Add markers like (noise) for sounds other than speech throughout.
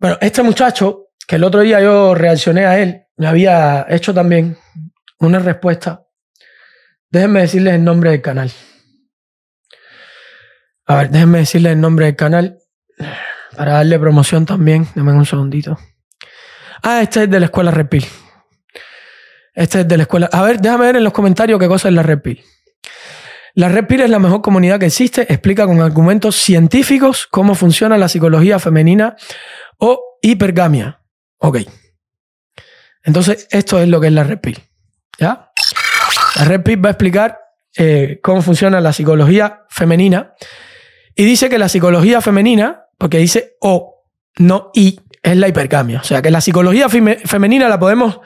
Bueno, este muchacho, que el otro día yo reaccioné a él, me había hecho también una respuesta. Déjenme decirles el nombre del canal. A ver, déjenme decirles el nombre del canal para darle promoción también. Dame un segundito. Ah, este es de la escuela Repil. Este es de la escuela. A ver, déjame ver en los comentarios qué cosa es la Repil. La Repil es la mejor comunidad que existe. Explica con argumentos científicos cómo funciona la psicología femenina o hipergamia. Ok. Entonces, esto es lo que es la red pill. ¿Ya? La red pill va a explicar eh, cómo funciona la psicología femenina. Y dice que la psicología femenina, porque dice o, no I, es la hipergamia. O sea, que la psicología femenina la podemos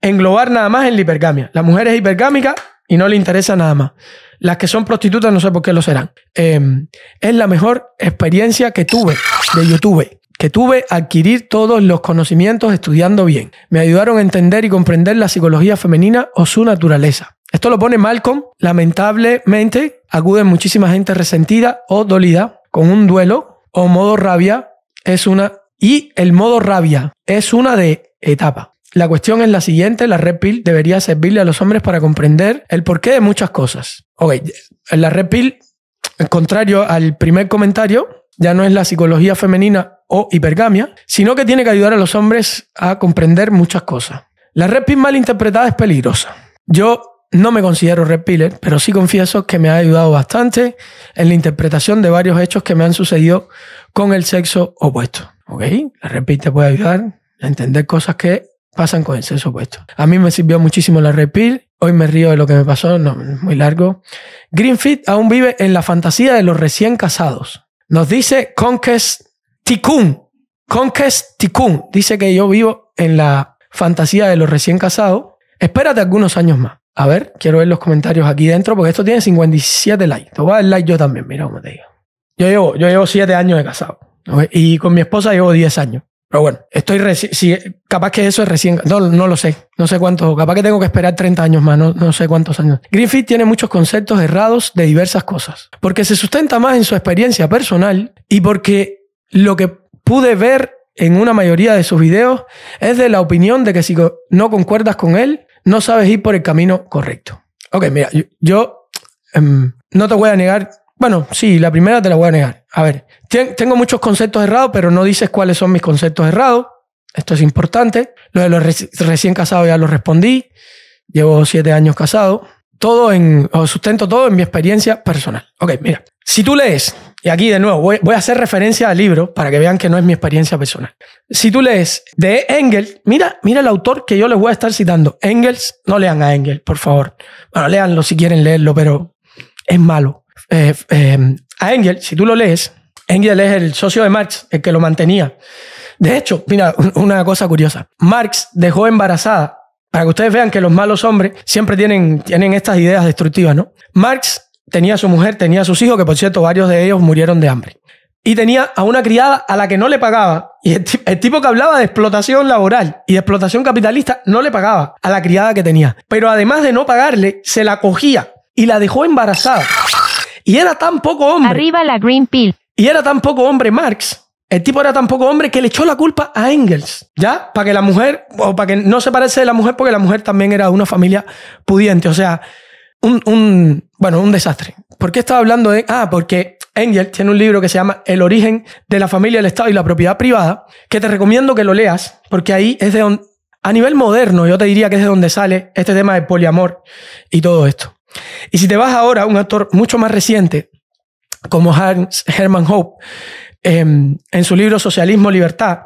englobar nada más en la hipergamia. La mujer es hipergámica y no le interesa nada más. Las que son prostitutas no sé por qué lo serán. Em, es la mejor experiencia que tuve de YouTube que tuve adquirir todos los conocimientos estudiando bien. Me ayudaron a entender y comprender la psicología femenina o su naturaleza. Esto lo pone Malcolm. Lamentablemente, acude muchísima gente resentida o dolida con un duelo o modo rabia es una y el modo rabia es una de etapa. La cuestión es la siguiente, la red pill debería servirle a los hombres para comprender el porqué de muchas cosas. Ok, la red pill, contrario al primer comentario, ya no es la psicología femenina o hipergamia, sino que tiene que ayudar a los hombres a comprender muchas cosas. La red pill mal interpretada es peligrosa. Yo no me considero red piller, pero sí confieso que me ha ayudado bastante en la interpretación de varios hechos que me han sucedido con el sexo opuesto. ¿Ok? La red pill te puede ayudar a entender cosas que pasan con el sexo opuesto. A mí me sirvió muchísimo la red pill. Hoy me río de lo que me pasó, no, muy largo. Greenfield aún vive en la fantasía de los recién casados. Nos dice Conquest Tikkun, Conquest Tikkun, dice que yo vivo en la fantasía de los recién casados. Espérate algunos años más. A ver, quiero ver los comentarios aquí dentro porque esto tiene 57 likes. Te voy a like yo también, mira cómo te digo. Yo llevo, yo llevo 7 años de casado y con mi esposa llevo 10 años. Pero bueno, estoy recién, si, capaz que eso es recién, no, no lo sé, no sé cuántos, capaz que tengo que esperar 30 años más, no, sé cuántos años. Greenfield tiene muchos conceptos errados de diversas cosas, porque se sustenta más en su experiencia personal y porque lo que pude ver en una mayoría de sus videos es de la opinión de que si no concuerdas con él, no sabes ir por el camino correcto. Ok, mira, yo, em, no te voy a negar. Bueno, sí, la primera te la voy a negar. A ver, tengo muchos conceptos errados, pero no dices cuáles son mis conceptos errados. Esto es importante. Lo de los recién casados ya lo respondí. Llevo siete años casado. Todo en, sustento todo en mi experiencia personal. Ok, mira, si tú lees y aquí de nuevo voy, a hacer referencia al libro para que vean que no es mi experiencia personal. Si tú lees de Engels, mira, mira el autor que yo les voy a estar citando. Engels, no lean a Engels, por favor. Bueno, leanlo si quieren leerlo, pero es malo. Eh, eh, a Engels, si tú lo lees, Engels es el socio de Marx, el que lo mantenía. De hecho, mira, una cosa curiosa. Marx dejó embarazada, para que ustedes vean que los malos hombres siempre tienen, tienen estas ideas destructivas, ¿no? Marx tenía a su mujer, tenía a sus hijos, que por cierto varios de ellos murieron de hambre. Y tenía a una criada a la que no le pagaba. Y el, tipo que hablaba de explotación laboral y de explotación capitalista no le pagaba a la criada que tenía. Pero además de no pagarle, se la cogía y la dejó embarazada. Y era tan poco hombre. Arriba la Green Pill. Y era tan poco hombre Marx. El tipo era tan poco hombre que le echó la culpa a Engels, ¿ya? Para que la mujer, o para que no se parece de la mujer, porque la mujer también era de una familia pudiente. O sea, un, bueno, un desastre. ¿Por qué estaba hablando de...? Ah, porque Engel tiene un libro que se llama El origen de la familia, el Estado y la propiedad privada, que te recomiendo que lo leas, porque ahí es de donde... A nivel moderno, yo te diría que es de donde sale este tema de poliamor y todo esto. Y si te vas ahora a un autor mucho más reciente, como Hans hermann Hope, em, en su libro Socialismo, Libertad,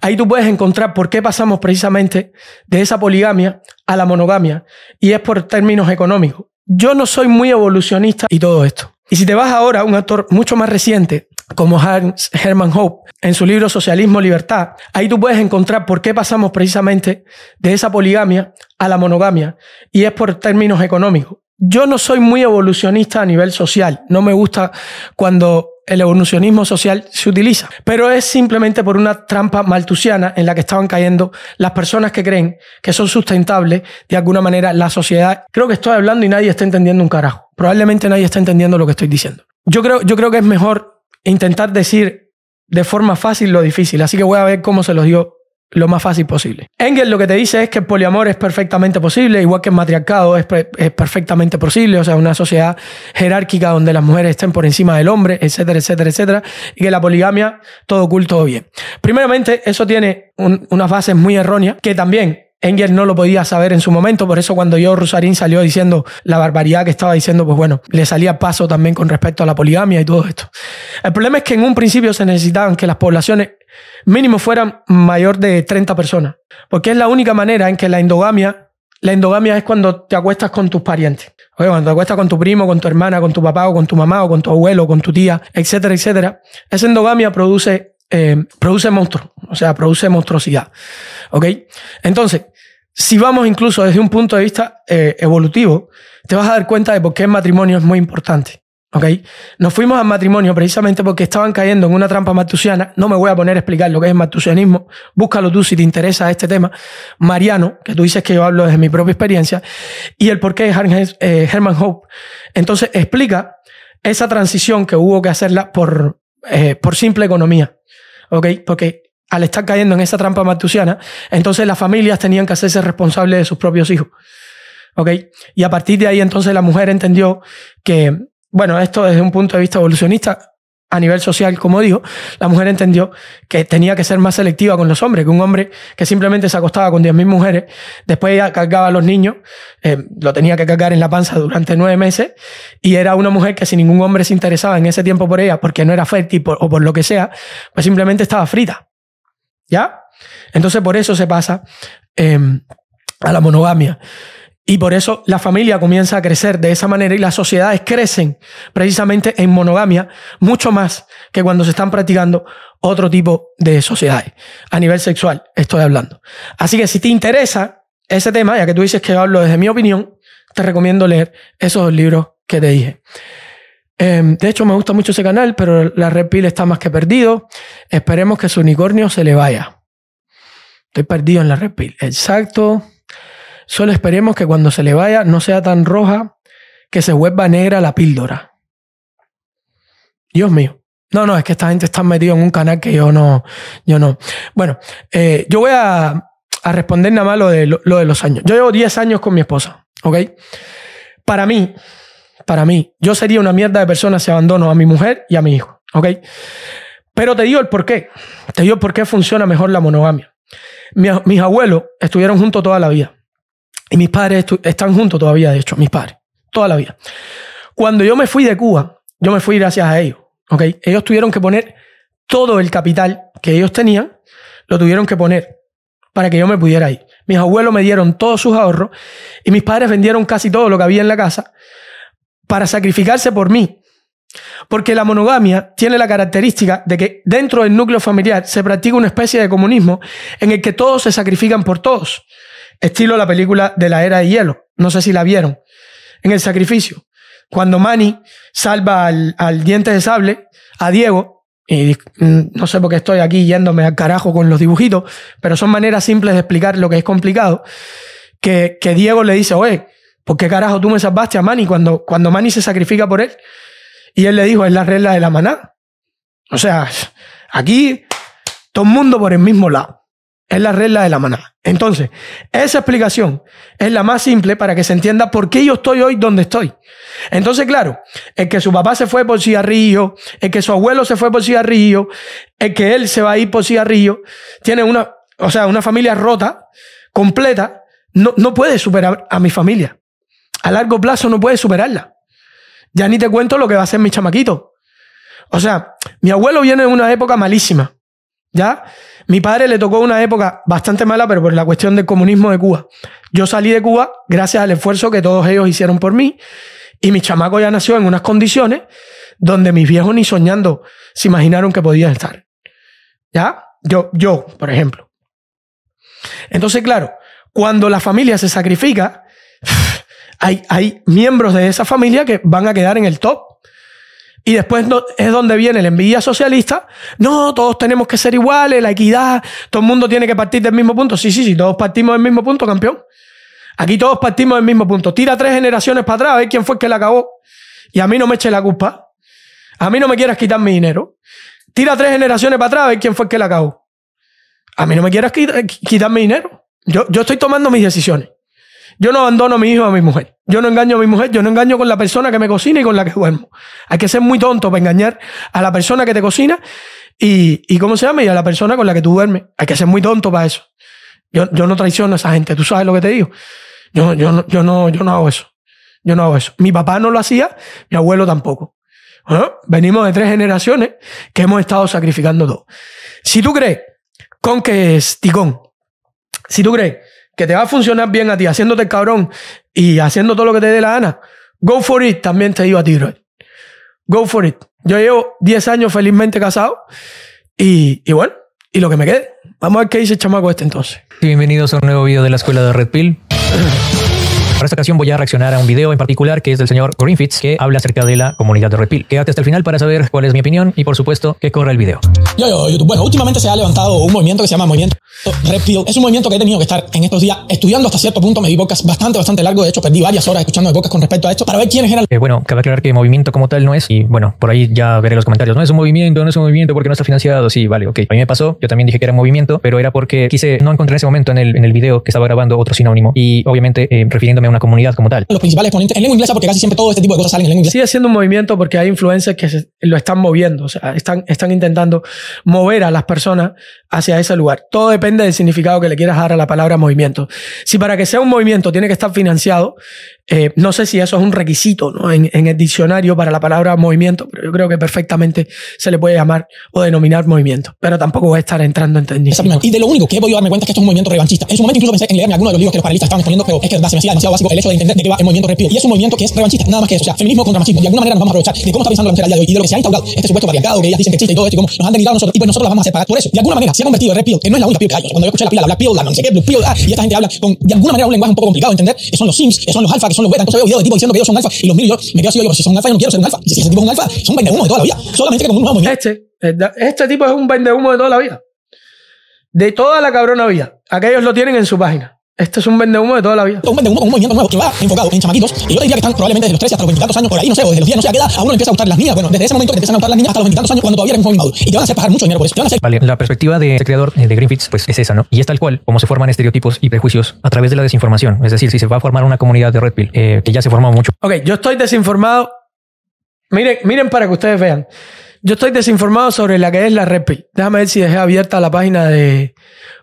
ahí tú puedes encontrar por qué pasamos precisamente de esa poligamia a la monogamia, y es por términos económicos. Yo no soy muy evolucionista y todo esto. Y si te vas ahora a un actor mucho más reciente, como Hans Hermann Hope, en su libro Socialismo, Libertad, ahí tú puedes encontrar por qué pasamos precisamente de esa poligamia a la monogamia, y es por términos económicos. Yo no soy muy evolucionista a nivel social, no me gusta cuando el evolucionismo social se utiliza, pero es simplemente por una trampa maltusiana en la que estaban cayendo las personas que creen que son sustentables de alguna manera la sociedad. Creo que estoy hablando y nadie está entendiendo un carajo. Probablemente nadie está entendiendo lo que estoy diciendo. Yo creo, yo creo que es mejor intentar decir de forma fácil lo difícil, así que voy a ver cómo se los digo lo más fácil posible. Engel lo que te dice es que el poliamor es perfectamente posible, igual que el matriarcado es, perfectamente posible, o sea, una sociedad jerárquica donde las mujeres estén por encima del hombre, etcétera, etcétera, etcétera, y que la poligamia todo oculto todo bien. Primeramente, eso tiene unas bases muy erróneas que también Engel no lo podía saber en su momento, por eso cuando yo Rusarín salió diciendo la barbaridad que estaba diciendo, pues bueno, le salía paso también con respecto a la poligamia y todo esto. El problema es que en un principio se necesitaban que las poblaciones mínimo fuera mayor de 30 personas, porque es la única manera en que la endogamia, la endogamia es cuando te acuestas con tus parientes, cuando te acuestas con tu primo, con tu hermana, con tu papá o con tu mamá o con tu abuelo, con tu tía, etcétera, etcétera. Esa endogamia produce, eh, produce monstruos, o sea, produce monstruosidad. ¿Ok? Entonces, si vamos incluso desde un punto de vista eh, evolutivo, te vas a dar cuenta de por qué el matrimonio es muy importante. Okay, Nos fuimos al matrimonio precisamente porque estaban cayendo en una trampa martusiana. No me voy a poner a explicar lo que es martusianismo. Búscalo tú si te interesa este tema. Mariano, que tú dices que yo hablo desde mi propia experiencia, y el por qué de eh, Herman Hope. Entonces explica esa transición que hubo que hacerla por, eh, por simple economía, Okay, Porque al estar cayendo en esa trampa martusiana, entonces las familias tenían que hacerse responsables de sus propios hijos. Okay, Y a partir de ahí entonces la mujer entendió que bueno, esto desde un punto de vista evolucionista, a nivel social, como digo, la mujer entendió que tenía que ser más selectiva con los hombres, que un hombre que simplemente se acostaba con 10.000 mujeres, después ella cargaba a los niños, eh, lo tenía que cargar en la panza durante nueve meses, y era una mujer que si ningún hombre se interesaba en ese tiempo por ella, porque no era fértil o por lo que sea, pues simplemente estaba frita. ¿Ya? Entonces por eso se pasa em, a la monogamia. Y por eso la familia comienza a crecer de esa manera y las sociedades crecen precisamente en monogamia mucho más que cuando se están practicando otro tipo de sociedades. A nivel sexual estoy hablando. Así que si te interesa ese tema, ya que tú dices que hablo desde mi opinión, te recomiendo leer esos dos libros que te dije. Em, de hecho, me gusta mucho ese canal, pero la Red está más que perdido. Esperemos que su unicornio se le vaya. Estoy perdido en la Red Pill. Exacto. Solo esperemos que cuando se le vaya no sea tan roja que se vuelva negra la píldora. Dios mío. No, no, es que esta gente está metida en un canal que yo no, yo no. Bueno, eh, yo voy a, responder nada más lo de, lo, de los años. Yo llevo 10 años con mi esposa, ¿ok? Para mí, para mí, yo sería una mierda de persona si abandono a mi mujer y a mi hijo, ¿ok? Pero te digo el por qué. Te digo por qué funciona mejor la monogamia. mis abuelos estuvieron juntos toda la vida. Y mis padres están juntos todavía, de hecho, mis padres, toda la vida. Cuando yo me fui de Cuba, yo me fui gracias a ellos, ¿ok? Ellos tuvieron que poner todo el capital que ellos tenían, lo tuvieron que poner para que yo me pudiera ir. Mis abuelos me dieron todos sus ahorros y mis padres vendieron casi todo lo que había en la casa para sacrificarse por mí. Porque la monogamia tiene la característica de que dentro del núcleo familiar se practica una especie de comunismo en el que todos se sacrifican por todos. Estilo la película de la era de hielo. No sé si la vieron. En el sacrificio. Cuando Manny salva al, diente de sable, a Diego, y mm, no sé por qué estoy aquí yéndome al carajo con los dibujitos, pero son maneras simples de explicar lo que es complicado. Que, que Diego le dice, oye, ¿por qué carajo tú me salvaste a Manny cuando, cuando Manny se sacrifica por él? Y él le dijo, es la regla de la maná, O sea, aquí todo el mundo por el mismo lado. Es la regla de la manada. Entonces, esa explicación es la más simple para que se entienda por qué yo estoy hoy donde estoy. Entonces, claro, el que su papá se fue por río, el que su abuelo se fue por río, el que él se va a ir por cigarrillo, tiene una, o sea, una familia rota, completa, no, no puede superar a mi familia. A largo plazo no puede superarla. Ya ni te cuento lo que va a hacer mi chamaquito. O sea, mi abuelo viene de una época malísima. ¿Ya? Mi padre le tocó una época bastante mala, pero por la cuestión del comunismo de Cuba. Yo salí de Cuba gracias al esfuerzo que todos ellos hicieron por mí y mi chamaco ya nació en unas condiciones donde mis viejos ni soñando se imaginaron que podían estar. ¿Ya? Yo, yo, por ejemplo. Entonces, claro, cuando la familia se sacrifica, (sighs) hay, hay miembros de esa familia que van a quedar en el top y después es donde viene la envidia socialista. No, todos tenemos que ser iguales, la equidad, todo el mundo tiene que partir del mismo punto. Sí, sí, sí, todos partimos del mismo punto, campeón. Aquí todos partimos del mismo punto. Tira tres generaciones para atrás, a ver quién fue el que la acabó. Y a mí no me eche la culpa. A mí no me quieras quitar mi dinero. Tira tres generaciones para atrás, a ver quién fue el que la acabó. A mí no me quieras quitar, mi dinero. Yo, yo estoy tomando mis decisiones. Yo no abandono a mi hijo o a mi mujer. Yo no engaño a mi mujer, yo no engaño con la persona que me cocina y con la que duermo. Hay que ser muy tonto para engañar a la persona que te cocina y, y ¿cómo se llama? Y a la persona con la que tú duermes. Hay que ser muy tonto para eso. Yo, yo no traiciono a esa gente, tú sabes lo que te digo. Yo, yo, no, yo, no, yo no hago eso. Yo no hago eso. Mi papá no lo hacía, mi abuelo tampoco. venimos de tres generaciones que hemos estado sacrificando todo. Si tú crees con que es Ticón, si tú crees que te va a funcionar bien a ti, haciéndote el cabrón y haciendo todo lo que te dé la gana, go for it, también te digo a ti, Roy. Go for it. Yo llevo 10 años felizmente casado y, y bueno, y lo que me quede. Vamos a ver qué dice el chamaco este entonces. Bienvenidos a un nuevo video de la Escuela de Red Pill. Para esta ocasión voy a reaccionar a un video en particular que es del señor Greenfitz que habla acerca de la comunidad de repil. Quédate hasta el final para saber cuál es mi opinión y por supuesto que corra el video. Yo, yo, YouTube. Bueno, últimamente se ha levantado un movimiento que se llama Movimiento Red Es un movimiento que he tenido que estar en estos días estudiando hasta cierto punto. Me di bocas bastante, bastante largo. De hecho, perdí varias horas escuchando bocas con respecto a esto para ver quiénes eran. Eh, bueno, cabe aclarar que movimiento como tal no es y bueno, por ahí ya veré los comentarios. No es un movimiento, no es un movimiento porque no está financiado. Sí, vale, ok. A mí me pasó, yo también dije que era movimiento, pero era porque quise, no encontré ese momento en el, en el video que estaba grabando otro sinónimo y obviamente eh, refiriéndome una comunidad como tal. Los principales exponentes en lengua inglesa, porque casi siempre todo este tipo de cosas salen en lengua inglesa. Sigue siendo un movimiento porque hay influencers que lo están moviendo, o sea, están, están intentando mover a las personas hacia ese lugar. Todo depende del significado que le quieras dar a la palabra movimiento. Si para que sea un movimiento tiene que estar financiado, eh, no sé si eso es un requisito en, en, el diccionario para la palabra movimiento, pero yo creo que perfectamente se le puede llamar o denominar movimiento, pero tampoco voy a estar entrando en tecnicismo. Y de lo único que he podido darme cuenta es que esto es un movimiento revanchista. En su momento incluso pensé en leerme alguno de los libros que los paralistas estaban exponiendo, pero es que se me hacía demasiado básico el hecho de entender de que va el movimiento respiro. Y es un movimiento que es revanchista, nada más que eso. O sea, feminismo contra machismo. De alguna manera nos vamos a aprovechar de cómo está pensando la mujer y de lo que se ha instaurado este supuesto barricado que ellas dicen que existe y todo esto y cómo nos han denigrado nosotros y pues nosotros las vamos a separar por eso. De alguna manera, se ha convertido en Red que no es la única Pill Cuando yo escuché la pila, la Black Pill, la no sé qué, Blue ah, y esta gente habla con, de alguna manera, un lenguaje un poco complicado de entender, que son los Sims, que son los Alfa, que son los Beta. Entonces veo videos de tipo diciendo que ellos son Alfa, y los miro yo me quedo así, yo si son Alfa, yo no quiero ser un Alfa. Si ese tipo es un Alfa, son vende humo de toda la vida. Solamente que con un humo. Este, eh, este tipo es un vende humo de toda la vida. De toda la cabrona vida. Aquellos lo tienen en su página. Esto es un vendehumo de toda la vida. Un vendehumo, un movimiento nuevo que va enfocado en chamaquitos. Y yo te diría que están probablemente desde los 13 hasta los 20 años por ahí, no sé, o desde los 10, no sé a a uno empieza a gustar las niñas. Bueno, desde ese momento que empiezan a gustar las niñas hasta los 20 años cuando todavía eres un joven Y te van a hacer pagar mucho dinero por eso. Te van a hacer... Vale, la perspectiva de este creador eh, de Greenpeace pues es esa, ¿no? Y es tal cual como se forman estereotipos y prejuicios a través de la desinformación. Es decir, si se va a formar una comunidad de Red Pill, eh, que ya se formó mucho. Ok, yo estoy desinformado. Miren, miren para que ustedes vean. Yo estoy desinformado sobre la que es la Red Pill. Déjame ver si dejé abierta la página de...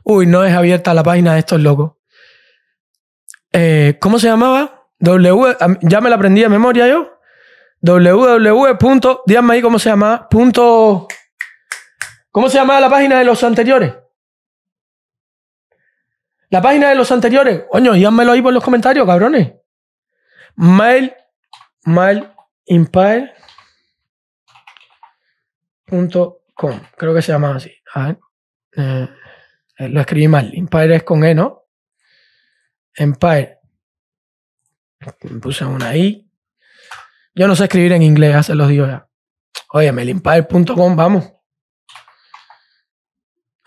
Uy, no es abierta la página de estos locos. Eh, ¿Cómo se llamaba? W, ya me la aprendí de memoria yo. www. Díganme ahí cómo se llamaba. ¿Cómo se llamaba la página de los anteriores? La página de los anteriores. Coño, díganmelo ahí por los comentarios, cabrones. Mail, mail, .com. Creo que se llama así. A ver. Eh, eh, lo escribí mal. Empire es con E, ¿no? Empire. Puse una ahí. Yo no sé escribir en inglés, se los digo ya. Oye, melimpire.com, vamos.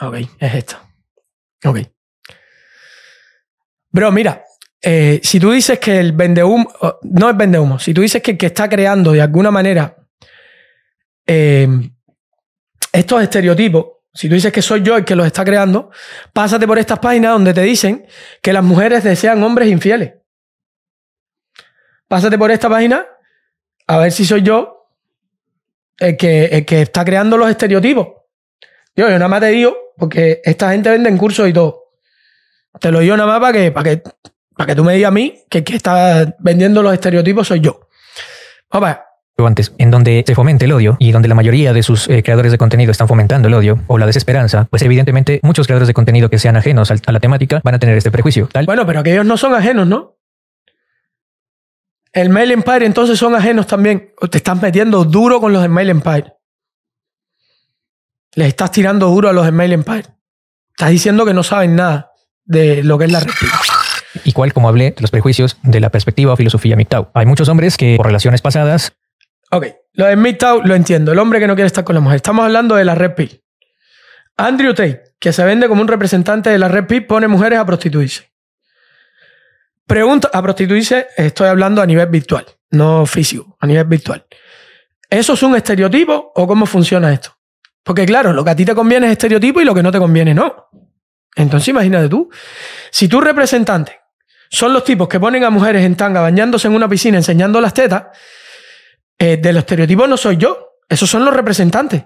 Ok, es esta. Ok. Bro, mira, eh, si tú dices que el vendehumo, oh, no es vendehumo, si tú dices que que está creando de alguna manera eh, estos estereotipos si tú dices que soy yo el que los está creando, pásate por estas páginas donde te dicen que las mujeres desean hombres infieles. Pásate por esta página a ver si soy yo el que, que está creando los estereotipos. Yo, yo nada más te digo, porque esta gente vende en cursos y todo. Te lo digo nada más para que, para que, para que tú me digas a mí que el que está vendiendo los estereotipos soy yo. ver antes, en donde se fomente el odio y donde la mayoría de sus eh, creadores de contenido están fomentando el odio o la desesperanza, pues evidentemente muchos creadores de contenido que sean ajenos a la temática van a tener este prejuicio. Bueno, pero que ellos no son ajenos, ¿no? El Mail Empire entonces son ajenos también. Te estás metiendo duro con los de Mail Empire. Les estás tirando duro a los de Mail Empire. Estás diciendo que no saben nada de lo que es la respuesta. y como hablé, de los prejuicios de la perspectiva o filosofía MGTOW. Hay muchos hombres que, por relaciones pasadas, Ok, lo de Midtown lo entiendo. El hombre que no quiere estar con la mujer. Estamos hablando de la Red Pill. Andrew Tate, que se vende como un representante de la Red Pill, pone mujeres a prostituirse. Pregunta, a prostituirse, estoy hablando a nivel virtual, no físico, a nivel virtual. ¿Eso es un estereotipo o cómo funciona esto? Porque claro, lo que a ti te conviene es estereotipo y lo que no te conviene no. Entonces imagínate tú, si tus representante son los tipos que ponen a mujeres en tanga bañándose en una piscina enseñando las tetas, eh, del estereotipo no soy yo, esos son los representantes.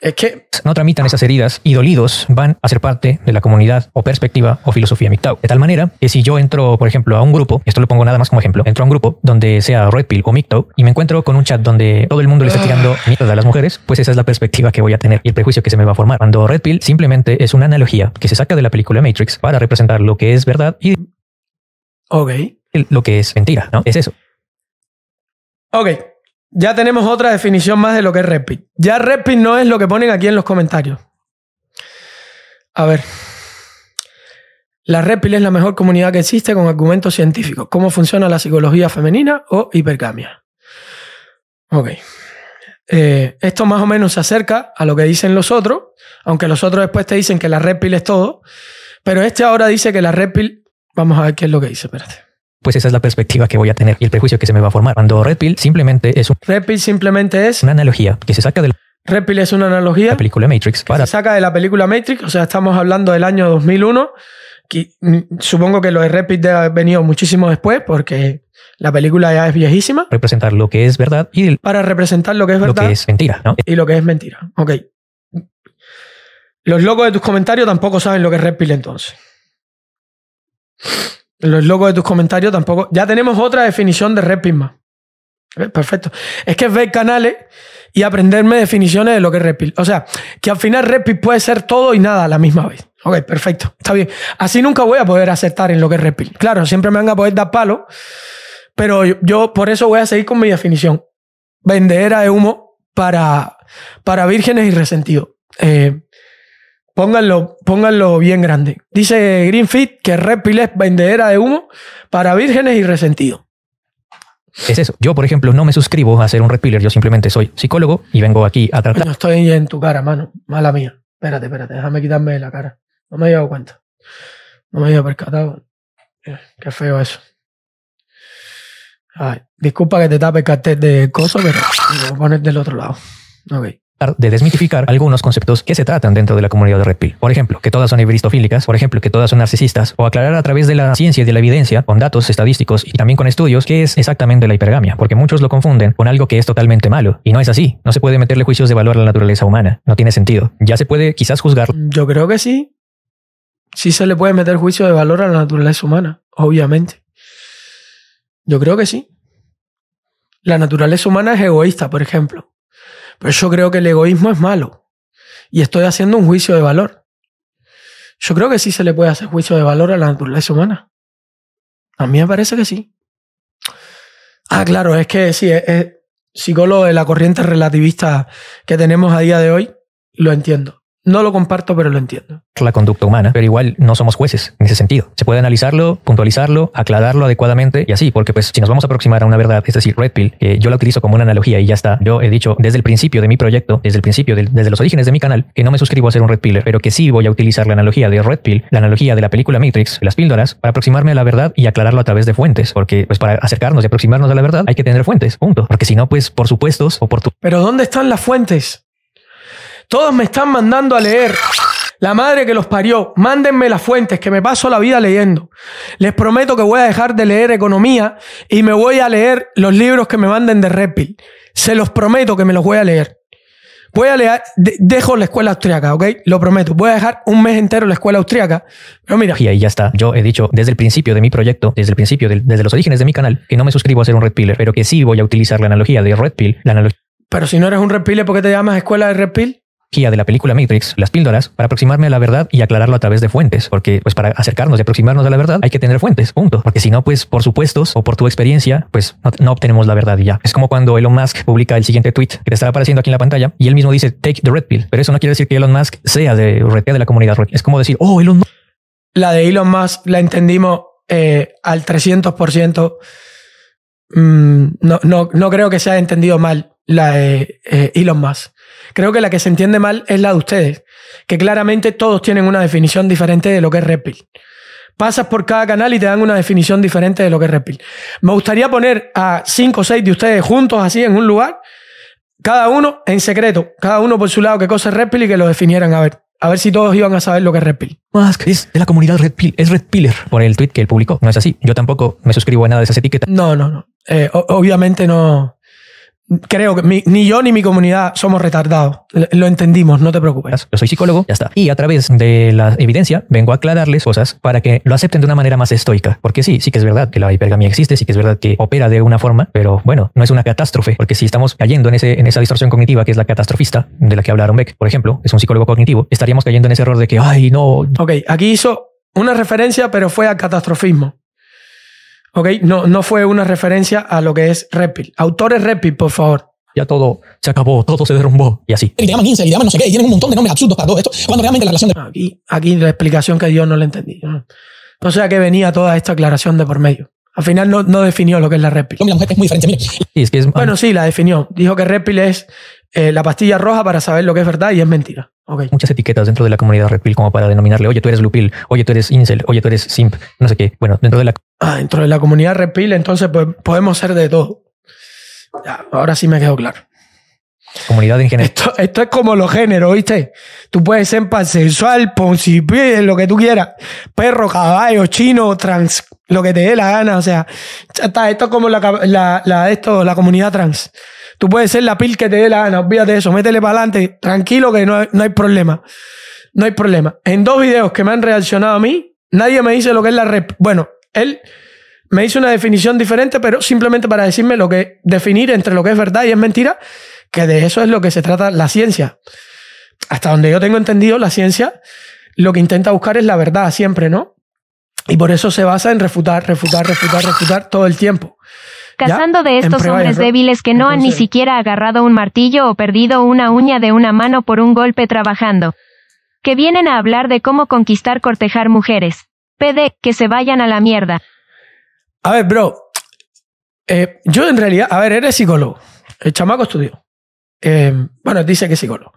Es que no tramitan esas heridas y dolidos van a ser parte de la comunidad o perspectiva o filosofía MGTOW. De tal manera que si yo entro, por ejemplo, a un grupo, esto lo pongo nada más como ejemplo, entro a un grupo donde sea Red Pill o MGTOW y me encuentro con un chat donde todo el mundo le está tirando ah. mierda a las mujeres, pues esa es la perspectiva que voy a tener y el prejuicio que se me va a formar. Cuando Red Pill simplemente es una analogía que se saca de la película Matrix para representar lo que es verdad y Ok. Lo que es mentira, ¿no? Es eso. Ok. Ya tenemos otra definición más de lo que es Redpit. Ya Redpit no es lo que ponen aquí en los comentarios. A ver. La repil es la mejor comunidad que existe con argumentos científicos. ¿Cómo funciona la psicología femenina o hipergamia? Ok. Eh, esto más o menos se acerca a lo que dicen los otros, aunque los otros después te dicen que la repil es todo. Pero este ahora dice que la repil Vamos a ver qué es lo que dice, espérate. Pues esa es la perspectiva que voy a tener y el prejuicio que se me va a formar. Cuando Red Pill simplemente es un... Red Pill simplemente es... Una analogía que se saca del... Red Pill es una analogía... La película Matrix. se saca de la película Matrix, o sea, estamos hablando del año 2001. Que, mm, supongo que lo de Red Pill debe haber venido muchísimo después porque la película ya es viejísima. Representar lo que es verdad y... Para representar lo que es verdad. Lo que es mentira, ¿no? Y lo que es mentira. Ok. Los locos de tus comentarios tampoco saben lo que es Red Pill entonces. Los locos de tus comentarios tampoco. Ya tenemos otra definición de red eh, más. Perfecto. Es que es ver canales y aprenderme definiciones de lo que es Red O sea, que al final Red puede ser todo y nada a la misma vez. Ok, perfecto. Está bien. Así nunca voy a poder aceptar en lo que es Red Claro, siempre me van a poder dar palo, pero yo, por eso voy a seguir con mi definición. Vendedera de humo para, para vírgenes y resentidos. Eh, Pónganlo, pónganlo bien grande. Dice Greenfit que repiles es vendedera de humo para vírgenes y resentidos. Es eso. Yo, por ejemplo, no me suscribo a ser un Red Yo simplemente soy psicólogo y vengo aquí a tratar. No estoy en tu cara, mano. Mala mía. Espérate, espérate. Déjame quitarme la cara. No me he dado cuenta. No me había percatado. Eh, qué feo eso. Ay, disculpa que te tape el cartel de coso, pero lo voy a poner del otro lado. Ok de desmitificar algunos conceptos que se tratan dentro de la comunidad de Red Pill. Por ejemplo, que todas son ibristofílicas, por ejemplo, que todas son narcisistas, o aclarar a través de la ciencia y de la evidencia, con datos estadísticos y también con estudios, qué es exactamente la hipergamia, porque muchos lo confunden con algo que es totalmente malo, y no es así. No se puede meterle juicios de valor a la naturaleza humana, no tiene sentido. Ya se puede quizás juzgar. Yo creo que sí. Sí se le puede meter juicio de valor a la naturaleza humana, obviamente. Yo creo que sí. La naturaleza humana es egoísta, por ejemplo. Pero yo creo que el egoísmo es malo. Y estoy haciendo un juicio de valor. Yo creo que sí se le puede hacer juicio de valor a la naturaleza humana. A mí me parece que sí. Ah, claro, es que sí, es psicólogo de la corriente relativista que tenemos a día de hoy, lo entiendo. No lo comparto, pero lo entiendo. La conducta humana, pero igual no somos jueces en ese sentido. Se puede analizarlo, puntualizarlo, aclararlo adecuadamente y así, porque pues si nos vamos a aproximar a una verdad, es decir, Red Pill, eh, yo la utilizo como una analogía y ya está. Yo he dicho desde el principio de mi proyecto, desde el principio, desde los orígenes de mi canal, que no me suscribo a ser un Red Piller, pero que sí voy a utilizar la analogía de Red Pill, la analogía de la película Matrix, las píldoras, para aproximarme a la verdad y aclararlo a través de fuentes, porque pues para acercarnos y aproximarnos a la verdad hay que tener fuentes, punto. Porque si no, pues por supuestos o por tu... Pero ¿dónde están las fuentes? Todos me están mandando a leer. La madre que los parió, mándenme las fuentes, que me paso la vida leyendo. Les prometo que voy a dejar de leer economía y me voy a leer los libros que me manden de Repil. Se los prometo que me los voy a leer. Voy a leer, dejo la escuela austriaca, ¿ok? Lo prometo. Voy a dejar un mes entero la escuela austriaca. Pero mira. Y ahí ya está. Yo he dicho desde el principio de mi proyecto, desde el principio, desde los orígenes de mi canal, que no me suscribo a ser un red pero que sí voy a utilizar la analogía de red pill, la analogía. Pero si no eres un red piller, ¿por qué te llamas escuela de red pill? de la película Matrix, las píldoras, para aproximarme a la verdad y aclararlo a través de fuentes, porque pues para acercarnos y aproximarnos a la verdad hay que tener fuentes, punto. Porque si no, pues por supuestos o por tu experiencia, pues no, obtenemos la verdad ya. Es como cuando Elon Musk publica el siguiente tweet que te estará apareciendo aquí en la pantalla y él mismo dice take the red pill, pero eso no quiere decir que Elon Musk sea de red de la comunidad Es como decir, oh, Elon Musk. La de Elon Musk la entendimos eh, al 300%. Mm, no, no, no creo que se haya entendido mal la de eh, Elon Musk. Creo que la que se entiende mal es la de ustedes, que claramente todos tienen una definición diferente de lo que es Pill. Pasas por cada canal y te dan una definición diferente de lo que es Pill. Me gustaría poner a cinco o seis de ustedes juntos así en un lugar, cada uno en secreto, cada uno por su lado que cosa es Pill y que lo definieran a ver. A ver si todos iban a saber lo que es Red Pill. es de la comunidad Red Pill, es Red Por el tweet que él publicó. No es así. Yo tampoco me suscribo a nada de esas etiquetas. No, no, no. Eh, obviamente no, creo que ni yo ni mi comunidad somos retardados. Lo entendimos, no te preocupes. Yo soy psicólogo, ya está. Y a través de la evidencia vengo a aclararles cosas para que lo acepten de una manera más estoica. Porque sí, sí que es verdad que la hipergamia existe, sí que es verdad que opera de una forma, pero bueno, no es una catástrofe. Porque si estamos cayendo en, ese, en esa distorsión cognitiva que es la catastrofista de la que hablaron Beck, por ejemplo, es un psicólogo cognitivo, estaríamos cayendo en ese error de que, ay, no. Ok, aquí hizo una referencia, pero fue al catastrofismo. ¿Ok? No, no fue una referencia a lo que es Repil. Autores Repil, por favor. Ya todo se acabó, todo se derrumbó y así. Y te llaman 15, y llaman no sé qué, y tienen un montón de nombres absurdos para todo esto, cuando realmente la relación de... Aquí, aquí la explicación que dio no la entendí. No, sé a qué venía toda esta aclaración de por medio. Al final no, no definió lo que es la Repil. No, la mujer es muy diferente, mire. Sí, Bueno, sí, la definió. Dijo que Repil es eh, la pastilla roja para saber lo que es verdad y es mentira. Muchas etiquetas dentro de la comunidad Red como para denominarle, oye, tú eres Lupil, oye, tú eres Incel, oye, tú eres Simp, no sé qué. Bueno, dentro de la... Ah, dentro de la comunidad repil, entonces pues, podemos ser de todo. ahora sí me quedó claro. Comunidad en general. Esto, es como los géneros, ¿viste? Tú puedes ser pansexual, poncipi, lo que tú quieras. Perro, caballo, chino, trans, lo que te dé la gana. O sea, está, esto es como la, la, esto, la comunidad trans. Tú puedes ser la pil que te dé la gana, olvídate de eso, métele para adelante, tranquilo que no, hay problema. No hay problema. En dos videos que me han reaccionado a mí, nadie me dice lo que es la rep. Bueno, él me hizo una definición diferente, pero simplemente para decirme lo que definir entre lo que es verdad y es mentira, que de eso es lo que se trata la ciencia. Hasta donde yo tengo entendido, la ciencia lo que intenta buscar es la verdad siempre, ¿no? Y por eso se basa en refutar, refutar, refutar, refutar todo el tiempo cazando de estos hombres débiles que no han ni siquiera agarrado un martillo o perdido una uña de una mano por un golpe trabajando. Que vienen a hablar de cómo conquistar cortejar mujeres. Pede que se vayan a la mierda. A ver, bro. Eh, yo en realidad, a ver, eres psicólogo. El chamaco estudió. Eh, bueno, dice que es psicólogo.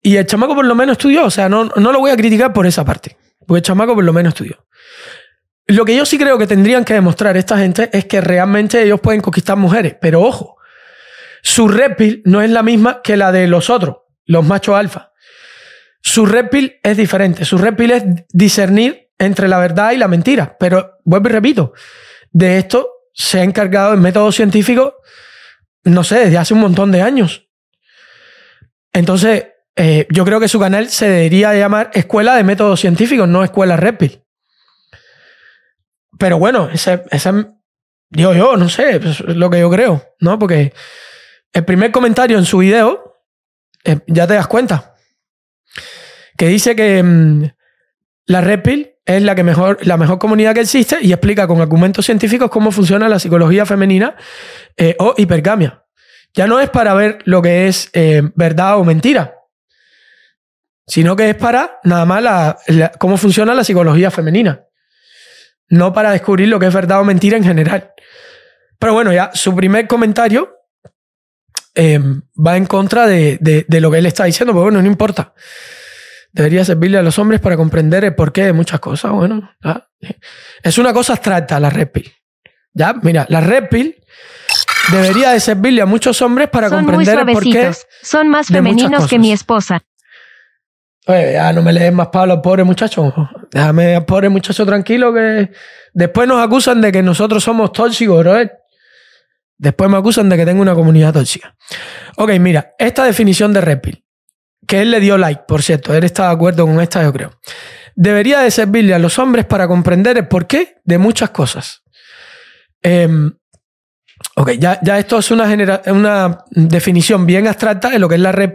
Y el chamaco por lo menos estudió, o sea, no, no lo voy a criticar por esa parte. Porque el chamaco por lo menos estudió. Lo que yo sí creo que tendrían que demostrar esta gente es que realmente ellos pueden conquistar mujeres, pero ojo, su red no es la misma que la de los otros, los machos alfa. Su red es diferente, su red es discernir entre la verdad y la mentira, pero vuelvo y repito, de esto se ha encargado el método científico, no sé, desde hace un montón de años. Entonces, eh, yo creo que su canal se debería llamar Escuela de Métodos Científicos, no Escuela Red pero bueno, ese, digo yo, no sé, lo que yo creo, ¿no? Porque el primer comentario en su video, eh, ya te das cuenta, que dice que mm, la Red es la, que mejor, la mejor comunidad que existe y explica con argumentos científicos cómo funciona la psicología femenina eh, o hipergamia. Ya no es para ver lo que es eh, verdad o mentira, sino que es para nada más cómo funciona la psicología femenina no para descubrir lo que es verdad o mentira en general. Pero bueno, ya su primer comentario em, va en contra de, lo que él está diciendo, pero bueno, no importa. Debería servirle a los hombres para comprender el porqué de muchas cosas. Bueno, es una cosa abstracta la red Ya, mira, la red debería de servirle a muchos hombres para comprender el porqué. Son más femeninos que mi esposa. Oye, ya no me lees más, Pablo, pobre muchacho. Déjame pobre muchacho tranquilo que después nos acusan de que nosotros somos tóxicos, bro. Después me acusan de que tengo una comunidad tóxica. Ok, mira, esta definición de Red que él le dio like, por cierto, él está de acuerdo con esta, yo creo. Debería de servirle a los hombres para comprender el porqué de muchas cosas. Em, ok, ya, esto es una, una definición bien abstracta de lo que es la Red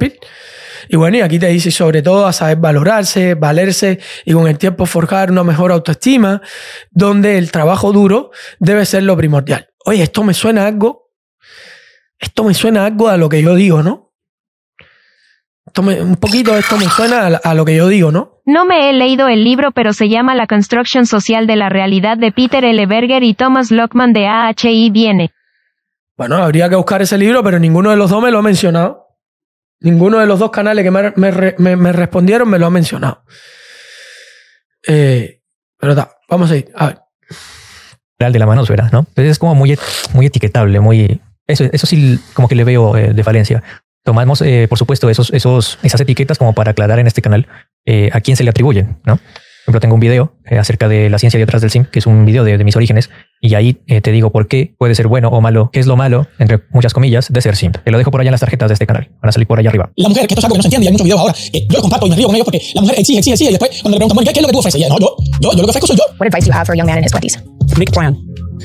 y bueno, y aquí te dice sobre todo a saber valorarse, valerse y con el tiempo forjar una mejor autoestima, donde el trabajo duro debe ser lo primordial. Oye, esto me suena algo, esto me suena algo a lo que yo digo, ¿no? un poquito esto me suena a, lo que yo digo, ¿no? No me he leído el libro, pero se llama La Construcción Social de la Realidad de Peter L. Berger y Thomas Lockman de AHI Viene. Bueno, habría que buscar ese libro, pero ninguno de los dos me lo ha mencionado. Ninguno de los dos canales que me, respondieron me lo ha mencionado. Eh, pero vamos a ir. A De la mano, ¿verdad? Entonces es como muy, muy etiquetable, muy. Eso, sí, como que le veo eh, de falencia. Tomamos, eh, por supuesto, esos, esos, esas etiquetas como para aclarar en este canal a quién se le atribuyen, ¿no? Por ejemplo, tengo un video acerca de la ciencia detrás del SIM, que es un video de mis orígenes, y ahí eh, te digo por qué puede ser bueno o malo, qué es lo malo, entre muchas comillas, de ser simp. Te lo dejo por allá en las tarjetas de este canal. Van a salir por allá arriba. La mujer, que esto es algo que no se entiende, y hay muchos videos ahora. Que eh, yo lo comparto y me río con ellos porque la mujer exige, exige, exige. Y después, cuando le preguntan, ¿qué es lo que tú ofreces? Ella, no, yo, yo, yo lo que ofrezco soy yo. What advice do you have for a young man in his 20s? Make plan.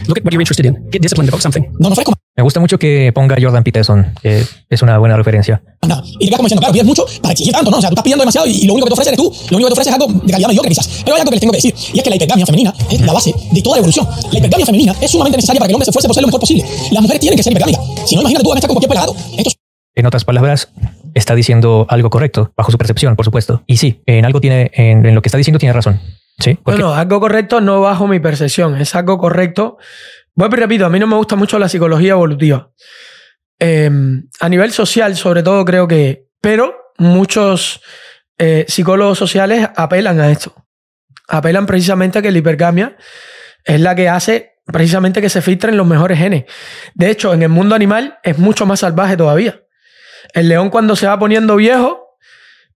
Look at what you're interested in. Get disciplined about something. No, no soy como. Me gusta mucho que ponga Jordan Peterson, Eh, es una buena referencia. Anda, y te queda como diciendo, claro, pides mucho para exigir tanto, ¿no? O sea, tú estás pidiendo demasiado y, y lo único que te ofreces eres tú, lo único que te ofreces es algo de calidad mediocre quizás. Pero hay algo que les tengo que decir, y es que la hipergamia femenina es la base de toda la evolución. La hipergamia femenina es sumamente necesaria para que el hombre se esfuerce por ser lo mejor posible. Las mujeres tienen que ser hipergámicas. Si no, imagínate tú van a estar con cualquier pelado. Esto es en otras palabras, está diciendo algo correcto, bajo su percepción, por supuesto. Y sí, en algo tiene, en, en, lo que está diciendo tiene razón. Sí, algo correcto no bajo mi percepción, es algo correcto. Voy bueno, repito, a mí no me gusta mucho la psicología evolutiva. Em, a nivel social, sobre todo, creo que. Pero muchos eh, psicólogos sociales apelan a esto. Apelan precisamente a que la hipergamia es la que hace precisamente que se filtren los mejores genes. De hecho, en el mundo animal es mucho más salvaje todavía. El león, cuando se va poniendo viejo,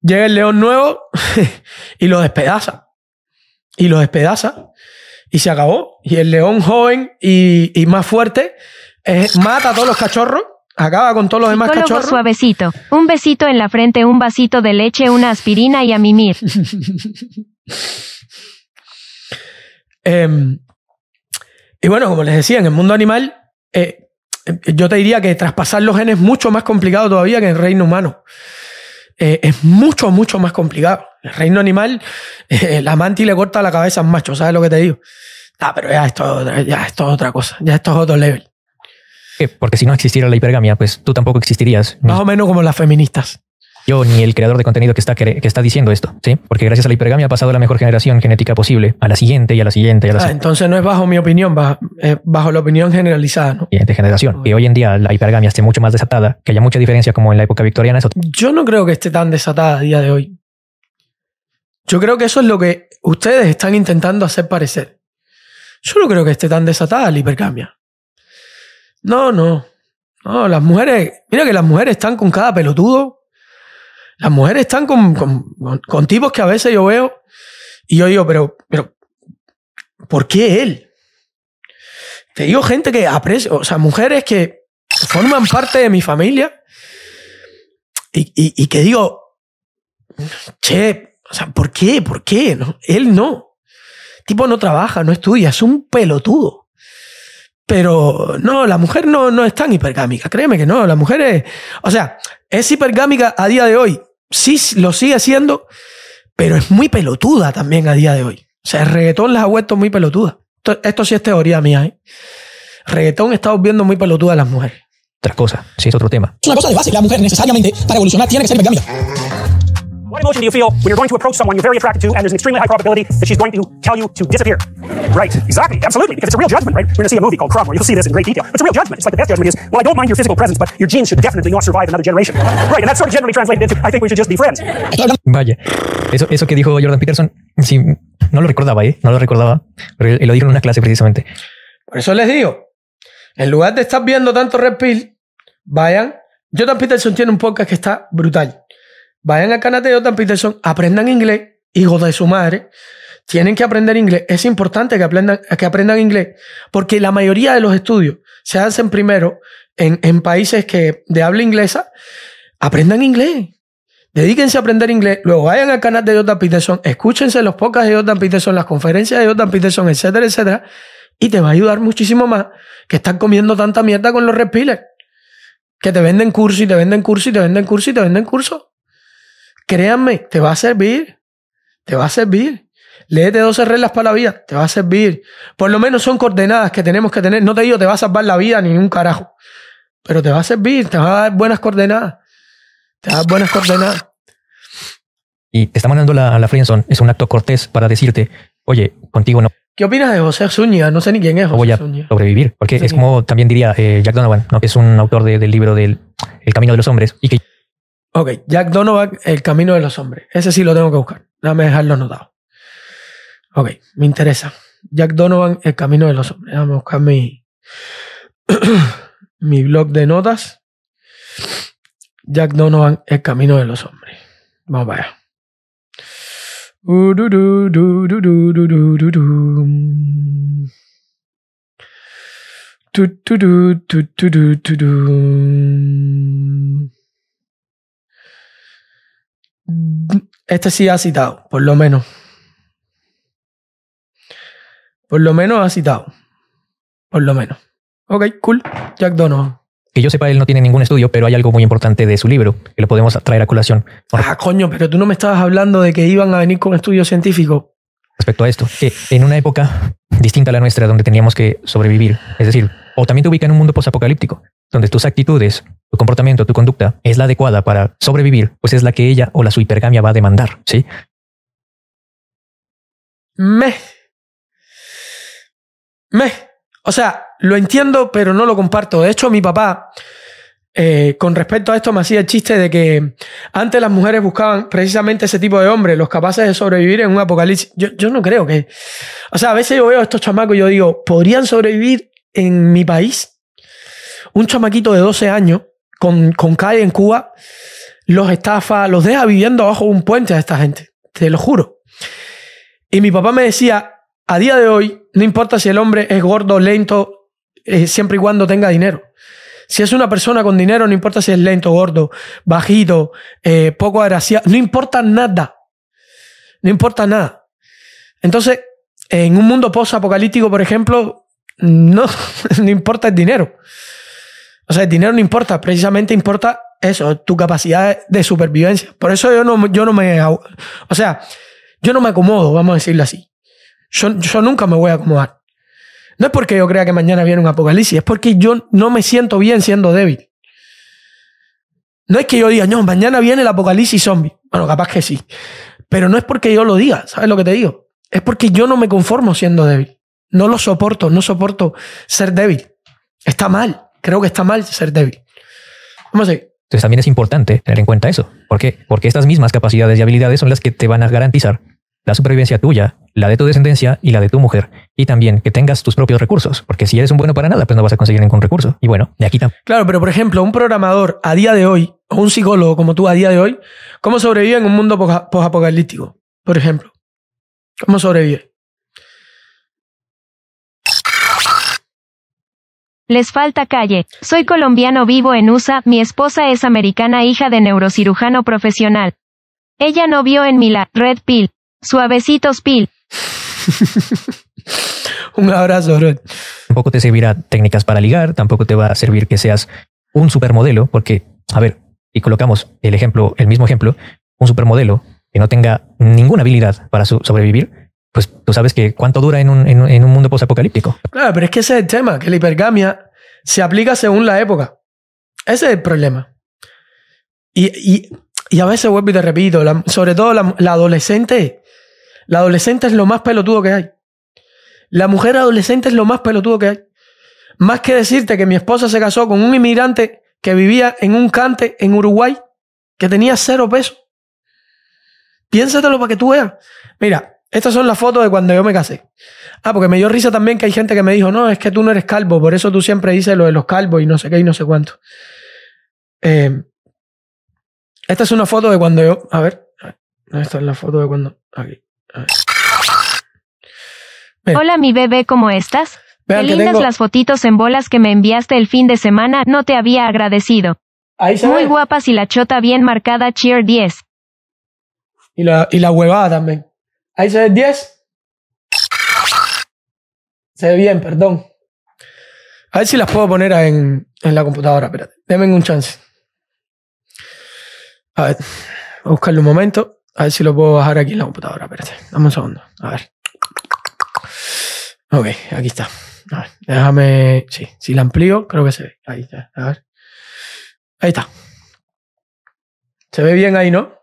llega el león nuevo (laughs) y lo despedaza y los despedaza y se acabó. Y el león joven y, más fuerte eh, mata a todos los cachorros, acaba con todos los demás cachorros. suavecito, un besito en la frente, un vasito de leche, una aspirina y a mimir. (laughs) Em, y bueno, como les decía, en el mundo animal, eh, eh, yo te diría que traspasar los genes es mucho más complicado todavía que en el reino humano. Eh, es mucho, mucho más complicado. El reino animal, (laughs) eh, la mantis le corta la cabeza al macho, ¿sabes lo que te digo? Ah, pero ya esto, ya esto es otra cosa, ya esto es otro level. Porque si no existiera la hipergamia, pues tú tampoco existirías. Más o menos como las feministas yo ni el creador de contenido que está, que está diciendo esto, ¿sí? Porque gracias a la hipergamia ha pasado la mejor generación genética posible, a la siguiente y a la siguiente y a la ah, siguiente. Entonces no es bajo mi opinión, bajo, eh, bajo la opinión generalizada, ¿no? Siguiente generación. Y hoy en día la hipergamia esté mucho más desatada, que haya mucha diferencia como en la época victoriana. Yo no creo que esté tan desatada a día de hoy. Yo creo que eso es lo que ustedes están intentando hacer parecer. Yo no creo que esté tan desatada la hipergamia. No, no. No, las mujeres, mira que las mujeres están con cada pelotudo las mujeres están con, con, tipos que a veces yo veo y yo digo, pero, pero, ¿por qué él? Te digo gente que aprecio, o sea, mujeres que forman parte de mi familia y, que digo, che, o sea, ¿por qué? ¿Por qué? No, él no. tipo no trabaja, no estudia, es un pelotudo. Pero no, la mujer no, no es tan hipergámica, créeme que no, la mujer es, o sea, es hipergámica a día de hoy sí lo sigue haciendo, pero es muy pelotuda también a día de hoy. O sea, el reggaetón las ha vuelto muy pelotuda. Esto, sí es teoría mía. ¿eh? Reggaetón está viendo muy pelotuda a las mujeres. Otra cosa, sí es otro tema. Es una cosa de base. La mujer necesariamente para evolucionar tiene que ser vegana. What emotion do you feel when you're going to approach someone you're very attracted to and there's an extremely high probability that she's going to tell you to disappear? Right, exactly, absolutely, because it's a real judgment, right? We're going to see a movie called Crumb where you'll see this in great detail. It's a real judgment. It's like the best judgment is, well, I don't mind your physical presence, but your genes should definitely not survive another generation. Right, and that's sort of generally translated into, I think we should just be friends. Vaya, eso, eso que dijo Jordan Peterson, sí, no lo recordaba, ¿eh? No lo recordaba, pero él, él lo dijo en una clase precisamente. Por eso les digo, en lugar de estar viendo tanto Red Pill, vayan. Jordan Peterson tiene un podcast que está brutal Vayan al canal de Jordan Peterson, aprendan inglés, hijos de su madre. Tienen que aprender inglés. Es importante que aprendan, que aprendan inglés, porque la mayoría de los estudios se hacen primero en, en países que de habla inglesa. Aprendan inglés. Dedíquense a aprender inglés, luego vayan al canal de Jordan Peterson, escúchense los podcasts de Jordan Peterson, las conferencias de Jordan Peterson, etcétera, etcétera, y te va a ayudar muchísimo más que están comiendo tanta mierda con los respiles. Que te venden curso y te venden curso y te venden curso y te venden curso. Créanme, te va a servir. Te va a servir. Léete 12 reglas para la vida, te va a servir. Por lo menos son coordenadas que tenemos que tener. No te digo te va a salvar la vida ni un carajo, pero te va a servir, te va a dar buenas coordenadas. Te va a dar buenas coordenadas. Y te está mandando la, la Friendson, es un acto cortés para decirte, oye, contigo no. ¿Qué opinas de José Zúñiga? No sé ni quién es José voy a sobrevivir, porque es como también diría eh, Jack Donovan, que es un autor del libro del El Camino de los Hombres, y que Ok, Jack Donovan, El Camino de los Hombres. Ese sí lo tengo que buscar. Déjame dejarlo anotado. Ok, me interesa. Jack Donovan, El Camino de los Hombres. a buscar mi, (clears throat) mi blog de notas. Jack Donovan, El Camino de los Hombres. Vamos para allá. Mm. Este sí ha citado, por lo menos. Por lo menos ha citado. Por lo menos. Ok, cool. Jack Donovan. Que yo sepa, él no tiene ningún estudio, pero hay algo muy importante de su libro que lo podemos traer a colación. Ah, coño, pero tú no me estabas hablando de que iban a venir con estudio científico. Respecto a esto, que en una época distinta a la nuestra, donde teníamos que sobrevivir, es decir, o también te ubica en un mundo posapocalíptico, donde tus actitudes, tu comportamiento, tu conducta es la adecuada para sobrevivir, pues es la que ella o la su hipergamia va a demandar, ¿sí? Me. Me. O sea, lo entiendo, pero no lo comparto. De hecho, mi papá, eh, con respecto a esto, me hacía el chiste de que antes las mujeres buscaban precisamente ese tipo de hombres, los capaces de sobrevivir en un apocalipsis. Yo, yo no creo que. O sea, a veces yo veo a estos chamacos y yo digo, ¿podrían sobrevivir en mi país? un chamaquito de 12 años con, calle en Cuba los estafa, los deja viviendo abajo un puente a esta gente, te lo juro. Y mi papá me decía, a día de hoy, no importa si el hombre es gordo, lento, eh, siempre y cuando tenga dinero. Si es una persona con dinero, no importa si es lento, gordo, bajito, eh, poco agraciado, no importa nada. No importa nada. Entonces, en un mundo post-apocalíptico, por ejemplo, no, (laughs) no importa el dinero. O sea, el dinero no importa, precisamente importa eso, tu capacidad de supervivencia. Por eso yo no, yo no me... O sea, yo no me acomodo, vamos a decirlo así. Yo, yo nunca me voy a acomodar. No es porque yo crea que mañana viene un apocalipsis, es porque yo no me siento bien siendo débil. No es que yo diga, no, mañana viene el apocalipsis zombie. Bueno, capaz que sí. Pero no es porque yo lo diga, ¿sabes lo que te digo? Es porque yo no me conformo siendo débil. No lo soporto, no soporto ser débil. Está mal creo que está mal ser débil. Vamos Entonces también es importante tener en cuenta eso. ¿Por qué? Porque estas mismas capacidades y habilidades son las que te van a garantizar la supervivencia tuya, la de tu descendencia y la de tu mujer. Y también que tengas tus propios recursos, porque si eres un bueno para nada, pues no vas a conseguir ningún recurso. Y bueno, de aquí también. Claro, pero por ejemplo, un programador a día de hoy, o un psicólogo como tú a día de hoy, ¿cómo sobrevive en un mundo posapocalíptico? Por ejemplo, ¿cómo sobrevive? Les falta calle. Soy colombiano vivo en USA, mi esposa es americana hija de neurocirujano profesional. Ella no vio en mí la red pill. Suavecitos pill. (laughs) un abrazo, Red. Tampoco te servirá técnicas para ligar, tampoco te va a servir que seas un supermodelo, porque, a ver, y colocamos el ejemplo, el mismo ejemplo, un supermodelo que no tenga ninguna habilidad para sobrevivir, pues tú sabes que cuánto dura en un, en, un mundo posapocalíptico. Claro, pero es que ese es el tema, que la hipergamia se aplica según la época. Ese es el problema. Y, a veces vuelvo y te repito, sobre todo la, adolescente, la adolescente es lo más pelotudo que hay. La mujer adolescente es lo más pelotudo que hay. Más que decirte que mi esposa se casó con un inmigrante que vivía en un cante en Uruguay, que tenía cero pesos. Piénsatelo para que tú veas. Mira, estas son las fotos de cuando yo me casé. Ah, porque me dio risa también que hay gente que me dijo, no, es que tú no eres calvo, por eso tú siempre dices lo de los calvos y no sé qué y no sé cuánto. Em, esta es una foto de cuando yo... A ver, esta es la foto de cuando... Hola mi bebé, ¿cómo estás? Qué lindas las fotitos en bolas que me enviaste el fin de semana, no te había agradecido. Muy guapas y la chota bien marcada, cheer 10. Y la, y la huevada también. Ahí se ve 10. Se ve bien, perdón. A ver si las puedo poner en, la computadora. Espérate, denme un chance. A ver, voy a buscarle un momento. A ver si lo puedo bajar aquí en la computadora. Espérate, dame un segundo. A ver. Ok, aquí está. A ver, déjame. Sí, si la amplío, creo que se ve. Ahí está. A ver. Ahí está. Se ve bien ahí, ¿no?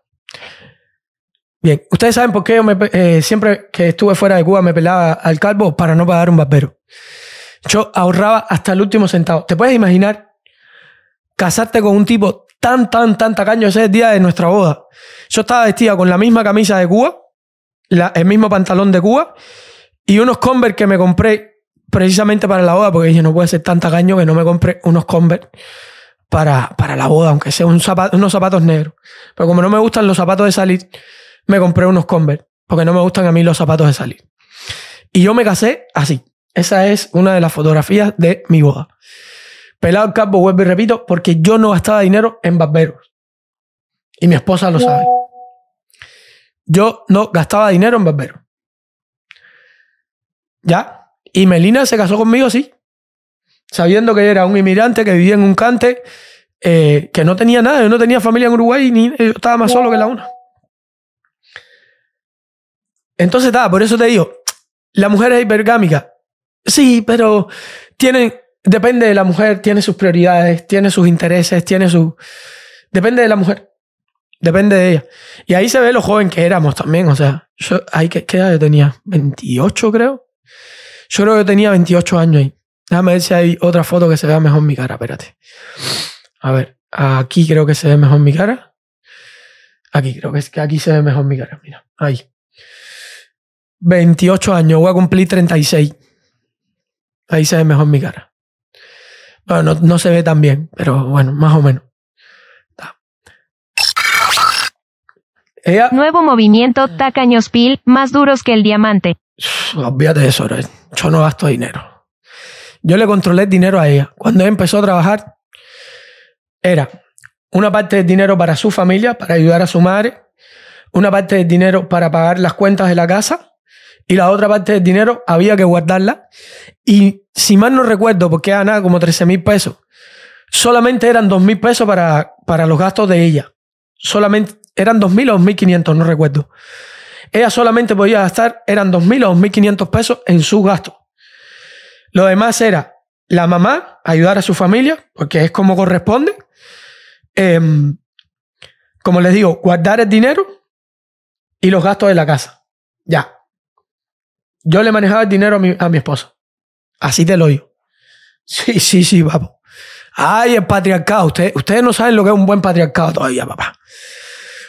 Bien, ustedes saben por qué yo eh, siempre que estuve fuera de Cuba me pelaba al calvo para no pagar un barbero. Yo ahorraba hasta el último centavo. ¿Te puedes imaginar casarte con un tipo tan, tan, tanta tacaño? Ese día de nuestra boda. Yo estaba vestida con la misma camisa de Cuba, el mismo pantalón de Cuba y unos Converse que me compré precisamente para la boda, porque dije, no puede ser tanta tacaño que no me compre unos Converse. Para, para la boda, aunque sea un unos zapatos negros. Pero como no me gustan los zapatos de salir, me compré unos Converse, porque no me gustan a mí los zapatos de salir. Y yo me casé así. Esa es una de las fotografías de mi boda. Pelado el campo, vuelvo y repito, porque yo no gastaba dinero en barberos. Y mi esposa lo sabe. Yo no gastaba dinero en barberos. ¿Ya? Y Melina se casó conmigo, así Sabiendo que era un inmigrante que vivía en un cante, eh, que no tenía nada, yo no tenía familia en Uruguay, ni, yo estaba más solo que la una. Entonces, por eso te digo, la mujer es hipergámica. Sí, pero depende de la mujer, tiene sus prioridades, tiene sus intereses, tiene su... Depende de la mujer. Depende de ella. Y ahí se ve lo joven que éramos también. O sea, yo, ahí, ¿qué, edad yo tenía? 28, creo. Yo creo que tenía 28 años ahí. Déjame ver si hay otra foto que se vea mejor mi cara. Espérate. A ver, aquí creo que se ve mejor mi cara. Aquí creo que, es, que aquí se ve mejor mi cara. Mira, ahí. 28 años, voy a cumplir 36. Ahí se ve mejor mi cara. Bueno, no, se ve tan bien, pero bueno, más o menos. Nuevo movimiento, ah. tacaños pil, más duros que el diamante. Olvídate de eso, yo no gasto dinero. Yo le controlé dinero a ella. Cuando empezó a trabajar, era una parte de dinero para su familia, para ayudar a su madre, una parte de dinero para pagar las cuentas de la casa y la otra parte del dinero había que guardarla. Y si mal no recuerdo, porque era nada, como 13 mil pesos, solamente eran 2 mil pesos para, para los gastos de ella. Solamente eran 2 mil o 2.500, no recuerdo. Ella solamente podía gastar, eran 2 mil o 2.500 pesos en sus gastos. Lo demás era la mamá ayudar a su familia, porque es como corresponde. Em, como les digo, guardar el dinero y los gastos de la casa. Ya, yo le manejaba el dinero a mi, a esposa. Así te lo digo. Sí, sí, sí, papo. Ay, el patriarcado. Ustedes, ustedes no saben lo que es un buen patriarcado todavía, papá.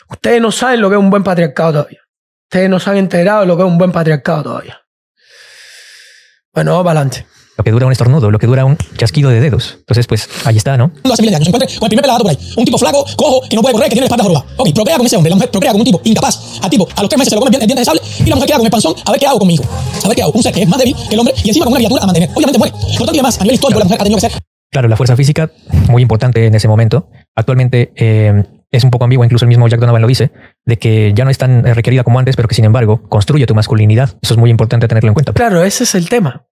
Ustedes no saben lo que es un buen patriarcado todavía. Ustedes no se han enterado de lo que es un buen patriarcado todavía. Bueno, vamos para adelante lo que dura un estornudo, lo que dura un chasquido de dedos. Entonces, pues ahí está, ¿no? Hace miles de años se encuentra con el primer pelado por ahí, un tipo flaco, cojo, que no puede correr, que tiene la espalda joroba. Ok, procrea con ese hombre, la mujer procrea con un tipo incapaz, a tipo, a los tres meses se lo come el diente de sable y la mujer queda con el panzón, a ver qué hago conmigo, a ver qué hago, un ser que es más débil que el hombre y encima con una criatura a mantener. Obviamente muere. Por tanto, y además, a nivel histórico, la mujer ha tenido que ser. Claro, la fuerza física, muy importante en ese momento. Actualmente, eh, es un poco ambigua, incluso el mismo Jack Donovan lo dice, de que ya no es tan eh, requerida como antes, pero que sin embargo construye tu masculinidad. Eso es muy importante tenerlo en cuenta. Claro, ese es el tema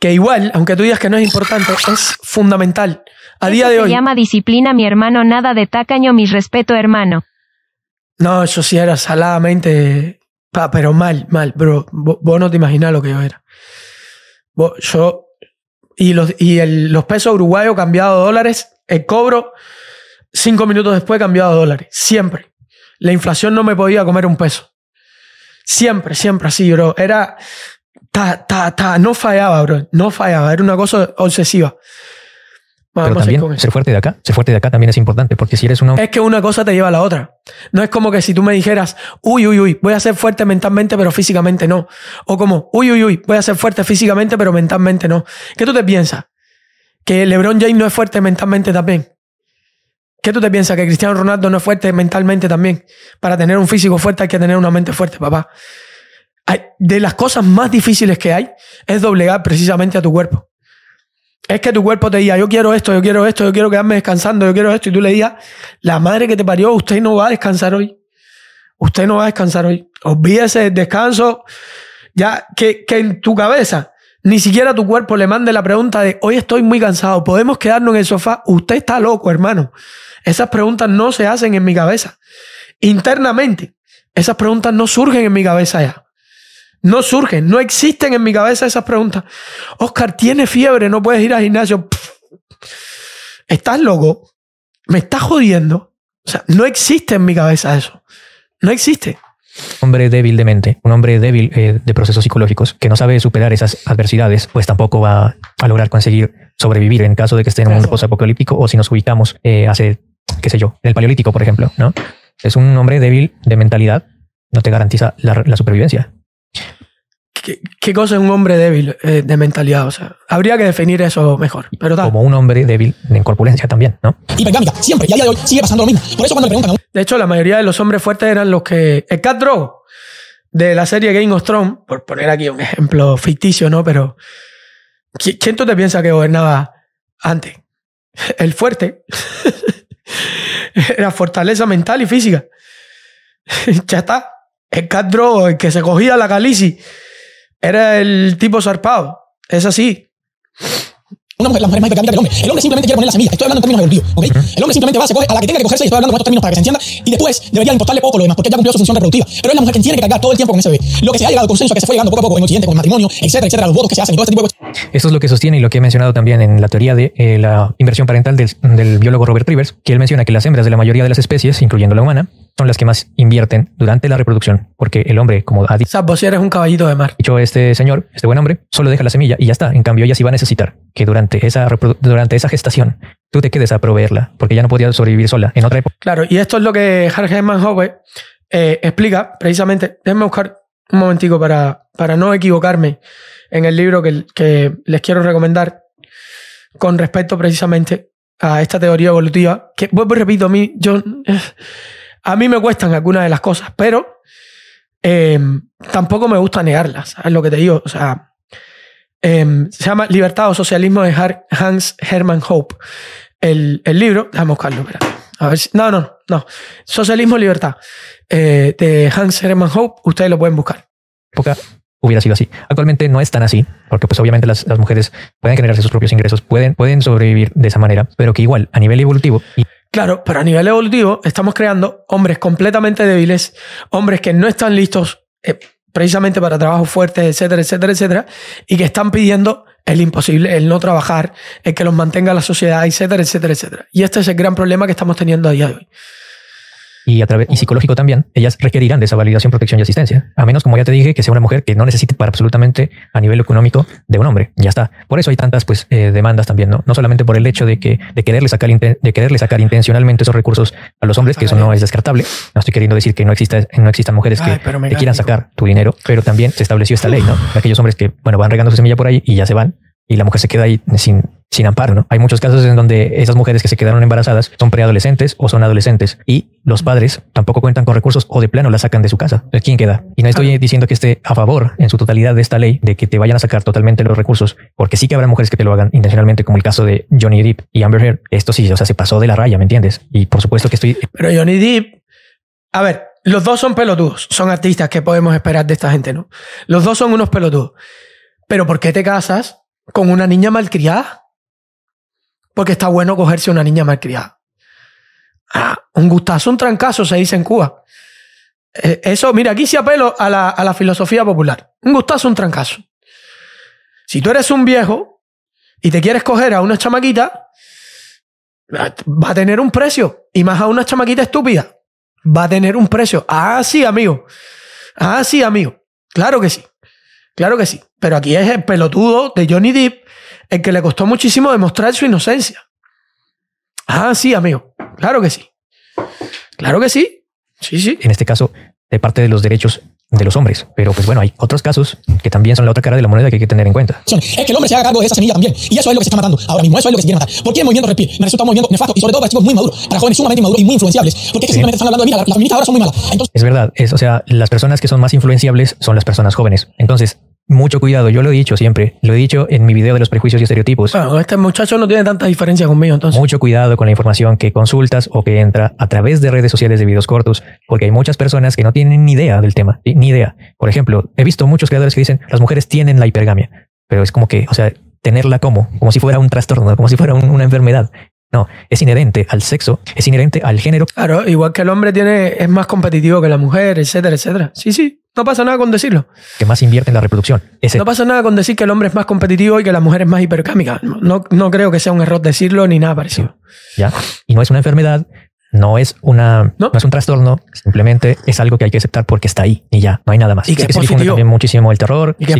que igual, aunque tú digas que no es importante, es fundamental. A día de hoy. Se llama disciplina, mi hermano, nada de tacaño, mi respeto, hermano. No, eso sí era saladamente, pa, pero mal, mal, bro. Vos no te imaginás lo que yo era. yo. Y los, y los pesos uruguayos cambiados a dólares, el cobro, cinco minutos después cambiado a dólares. Siempre. La inflación no me podía comer un peso. Siempre, siempre así, bro. Era ta, ta, ta, no fallaba, bro, no fallaba, era una cosa obsesiva. Pero también ser fuerte de acá, ser fuerte de acá también es importante, porque si eres una Es que una cosa te lleva a la otra. No es como que si tú me dijeras, uy, uy, uy, voy a ser fuerte mentalmente, pero físicamente no. O como, uy, uy, uy, voy a ser fuerte físicamente, pero mentalmente no. ¿Qué tú te piensas? ¿Que LeBron James no es fuerte mentalmente también? ¿Qué tú te piensas? ¿Que Cristiano Ronaldo no es fuerte mentalmente también? Para tener un físico fuerte hay que tener una mente fuerte, papá de las cosas más difíciles que hay es doblegar precisamente a tu cuerpo. Es que tu cuerpo te diga, yo quiero esto, yo quiero esto, yo quiero quedarme descansando, yo quiero esto, y tú le digas, la madre que te parió, usted no va a descansar hoy. Usted no va a descansar hoy. Olvídese del descanso. Ya que en tu cabeza ni siquiera tu cuerpo le mande la pregunta de hoy estoy muy cansado, podemos quedarnos en el sofá. Usted está loco, hermano. Esas preguntas no se hacen en mi cabeza. Internamente, esas preguntas no surgen en mi cabeza ya. No surgen, no existen en mi cabeza esas preguntas. Oscar, tiene fiebre, no puedes ir al gimnasio. estás loco, me estás jodiendo. O sea, no existe en mi cabeza eso. No existe. Un hombre débil de mente, un hombre débil eh, de procesos psicológicos que no sabe superar esas adversidades, pues tampoco va a lograr conseguir sobrevivir en caso de que esté en un mundo apocalíptico o si nos ubicamos eh, hace, qué sé yo, en el paleolítico, por ejemplo, ¿no? Es un hombre débil de mentalidad, no te garantiza la supervivencia. ¿Qué, cosa es un hombre débil eh, de mentalidad? O sea, habría que definir eso mejor. Pero Como un hombre débil de corpulencia también, ¿no? siempre, y de sigue pasando lo mismo. Por eso cuando me preguntan. De hecho, la mayoría de los hombres fuertes eran los que. El Cat Drogo de la serie Game of Thrones, por poner aquí un ejemplo ficticio, ¿no? Pero. ¿Quién tú te piensas que gobernaba antes? (laughs) El fuerte. (laughs) Era fortaleza mental y física. (laughs) ya está. El Cat Drogo, el que se cogía la Galicia. Era el tipo zarpado. Es así. Una mujer, la mujer más el hombre. El hombre simplemente quiere poner la semilla. Estoy hablando en términos de olvido, ¿ok? El hombre simplemente va, a coge a la que tenga que cogerse y estoy hablando en estos términos para que se entienda. Y después debería importarle poco lo demás, porque ya cumplió su función reproductiva. Pero es la mujer quien tiene que cargar todo el tiempo con ese bebé. Lo que se ha llegado al consenso, que se fue llegando poco a poco en Occidente, con el matrimonio, etcétera, etcétera, los votos que se hacen y todo este tipo de Eso es lo que sostiene y lo que he mencionado también en la teoría de eh, la inversión parental del, del biólogo Robert Rivers, que él menciona que las hembras de la mayoría de las especies, incluyendo la humana, son las que más invierten durante la reproducción, porque el hombre, como ha dicho, vos eres un caballito de mar. Dicho este señor, este buen hombre, solo deja la semilla y ya está. En cambio, ella sí va a necesitar que durante esa durante esa gestación tú te quedes a proveerla, porque ya no podía sobrevivir sola en otra época. Claro, y esto es lo que Harald Hove eh, explica precisamente. Déjenme buscar un momentico para, para no equivocarme en el libro que, que les quiero recomendar con respecto precisamente a esta teoría evolutiva, que vuelvo repito, a mí, yo a mí me cuestan algunas de las cosas, pero em, tampoco me gusta negarlas, es lo que te digo. Em, se llama Libertad o Socialismo de Hans Hermann Hope. El, libro, déjame buscarlo, A ver no, no, no. Socialismo Libertad eh, de Hans Hermann Hope, ustedes lo pueden buscar. hubiera sido así. Actualmente no es tan así, porque pues obviamente las, mujeres pueden generar sus propios ingresos, pueden, pueden sobrevivir de esa manera, pero que igual a nivel evolutivo Claro, pero a nivel evolutivo estamos creando hombres completamente débiles, hombres que no están listos eh, precisamente para trabajos fuertes, etcétera, etcétera, etcétera, y que están pidiendo el imposible, el no trabajar, el que los mantenga la sociedad, etcétera, etcétera, etcétera. Y este es el gran problema que estamos teniendo a día de hoy y, a y psicológico también, ellas requerirán de esa validación, protección y asistencia. A menos, como ya te dije, que sea una mujer que no necesite para absolutamente a nivel económico de un hombre. Ya está. Por eso hay tantas pues, eh, demandas también, ¿no? No solamente por el hecho de, que, de, quererle sacar de quererle sacar intencionalmente esos recursos a los hombres, que eso no es descartable. No estoy queriendo decir que no, exista, no existan mujeres que quieran sacar tu dinero, pero también se estableció esta ley, ¿no? Aquellos hombres que, bueno, van regando su semilla por ahí y ya se van y la mujer se queda ahí sin, sin amparo. ¿no? Hay muchos casos en donde esas mujeres que se quedaron embarazadas son preadolescentes o son adolescentes y los padres tampoco cuentan con recursos o de plano la sacan de su casa. ¿Quién queda? Y no estoy diciendo que esté a favor en su totalidad de esta ley de que te vayan a sacar totalmente los recursos, porque sí que habrá mujeres que te lo hagan intencionalmente, como el caso de Johnny Depp y Amber Heard. Esto sí, o sea, se pasó de la raya, ¿me entiendes? Y por supuesto que estoy... Pero Johnny Depp, a ver, los dos son pelotudos, son artistas que podemos esperar de esta gente, ¿no? Los dos son unos pelotudos. Pero ¿por qué te casas con una niña malcriada. Porque está bueno cogerse una niña malcriada. Ah, un gustazo, un trancazo, se dice en Cuba. Eh, eso, mira, aquí sí apelo a la, a la filosofía popular. Un gustazo, un trancazo. Si tú eres un viejo y te quieres coger a una chamaquita, va a tener un precio. Y más a una chamaquita estúpida, va a tener un precio. Ah, sí, amigo. Ah, sí, amigo. Claro que sí. Claro que sí. Pero aquí es el pelotudo de Johnny Depp el que le costó muchísimo demostrar su inocencia. Ah, sí, amigo. Claro que sí. Claro que sí. Sí, sí. En este caso, de parte de los derechos de los hombres. Pero pues bueno, hay otros casos que también son la otra cara de la moneda que hay que tener en cuenta. Es que el hombre se haga cargo de esa semilla también. Y eso es lo que se está matando ahora mismo. Eso es lo que se quiere matar. ¿Por qué el movimiento respira? Me resulta un movimiento nefasto y sobre todo para chicos muy maduros, para jóvenes sumamente maduros y muy influenciables. Porque es que sí. simplemente están hablando de vida. Las feministas ahora son muy malas. Entonces, es verdad. Es, o sea, las personas que son más influenciables son las personas jóvenes. Entonces, mucho cuidado. Yo lo he dicho siempre. Lo he dicho en mi video de los prejuicios y estereotipos. este muchacho no tiene tanta diferencia conmigo, entonces. Mucho cuidado con la información que consultas o que entra a través de redes sociales de videos cortos, porque hay muchas personas que no tienen ni idea del tema, ni idea. Por ejemplo, he visto muchos creadores que dicen las mujeres tienen la hipergamia, pero es como que, o sea, tenerla como, como si fuera un trastorno, como si fuera una enfermedad. No, es inherente al sexo, es inherente al género. Claro, igual que el hombre tiene, es más competitivo que la mujer, etcétera, etcétera. Sí, sí, no pasa nada con decirlo. Que más invierte en la reproducción. No pasa nada con decir que el hombre es más competitivo y que la mujer es más hipercámica. No, no creo que sea un error decirlo ni nada parecido. ¿Ya? Y no es una enfermedad, no es una ¿No? es un trastorno, simplemente es algo que hay que aceptar porque está ahí y ya, no hay nada más. Y que, se difunde muchísimo el terror, y que,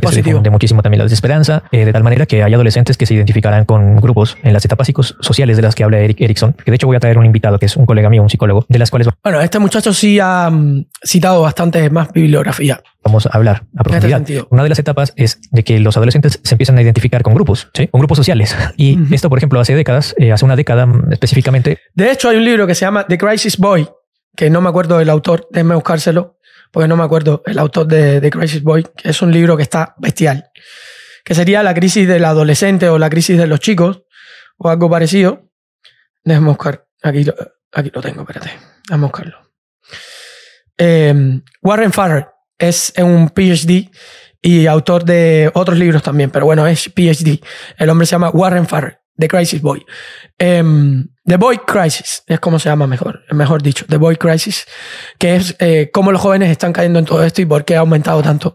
muchísimo también la desesperanza, eh, de tal manera que hay adolescentes que se identificarán con grupos en las etapas sociales de las que habla Eric Erickson, que de hecho voy a traer un invitado que es un colega mío, un psicólogo, de las cuales... Bueno, este muchacho sí ha mm, citado bastante más bibliografía vamos a hablar a profundidad. Una de las etapas es de que los adolescentes se empiezan a identificar con grupos, con grupos sociales. Y esto, por ejemplo, hace décadas, eh, hace una década mm, específicamente. De hecho, hay un libro que se llama The Crisis Boy, que no me acuerdo del autor, déjenme buscárselo, porque no me acuerdo el autor de The Crisis Boy, que es un libro que está bestial, que sería la crisis del adolescente o la crisis de los chicos o algo parecido. Déjenme buscar, aquí lo, aquí lo tengo, espérate, vamos buscarlo. Em, Warren Farrell es un PhD y autor de otros libros también, pero bueno, es PhD. El hombre se llama Warren Farrell, The Crisis Boy. Em, The Boy Crisis, es como se llama mejor, mejor dicho, The Boy Crisis, que es eh, cómo los jóvenes están cayendo en todo esto y por qué ha aumentado tanto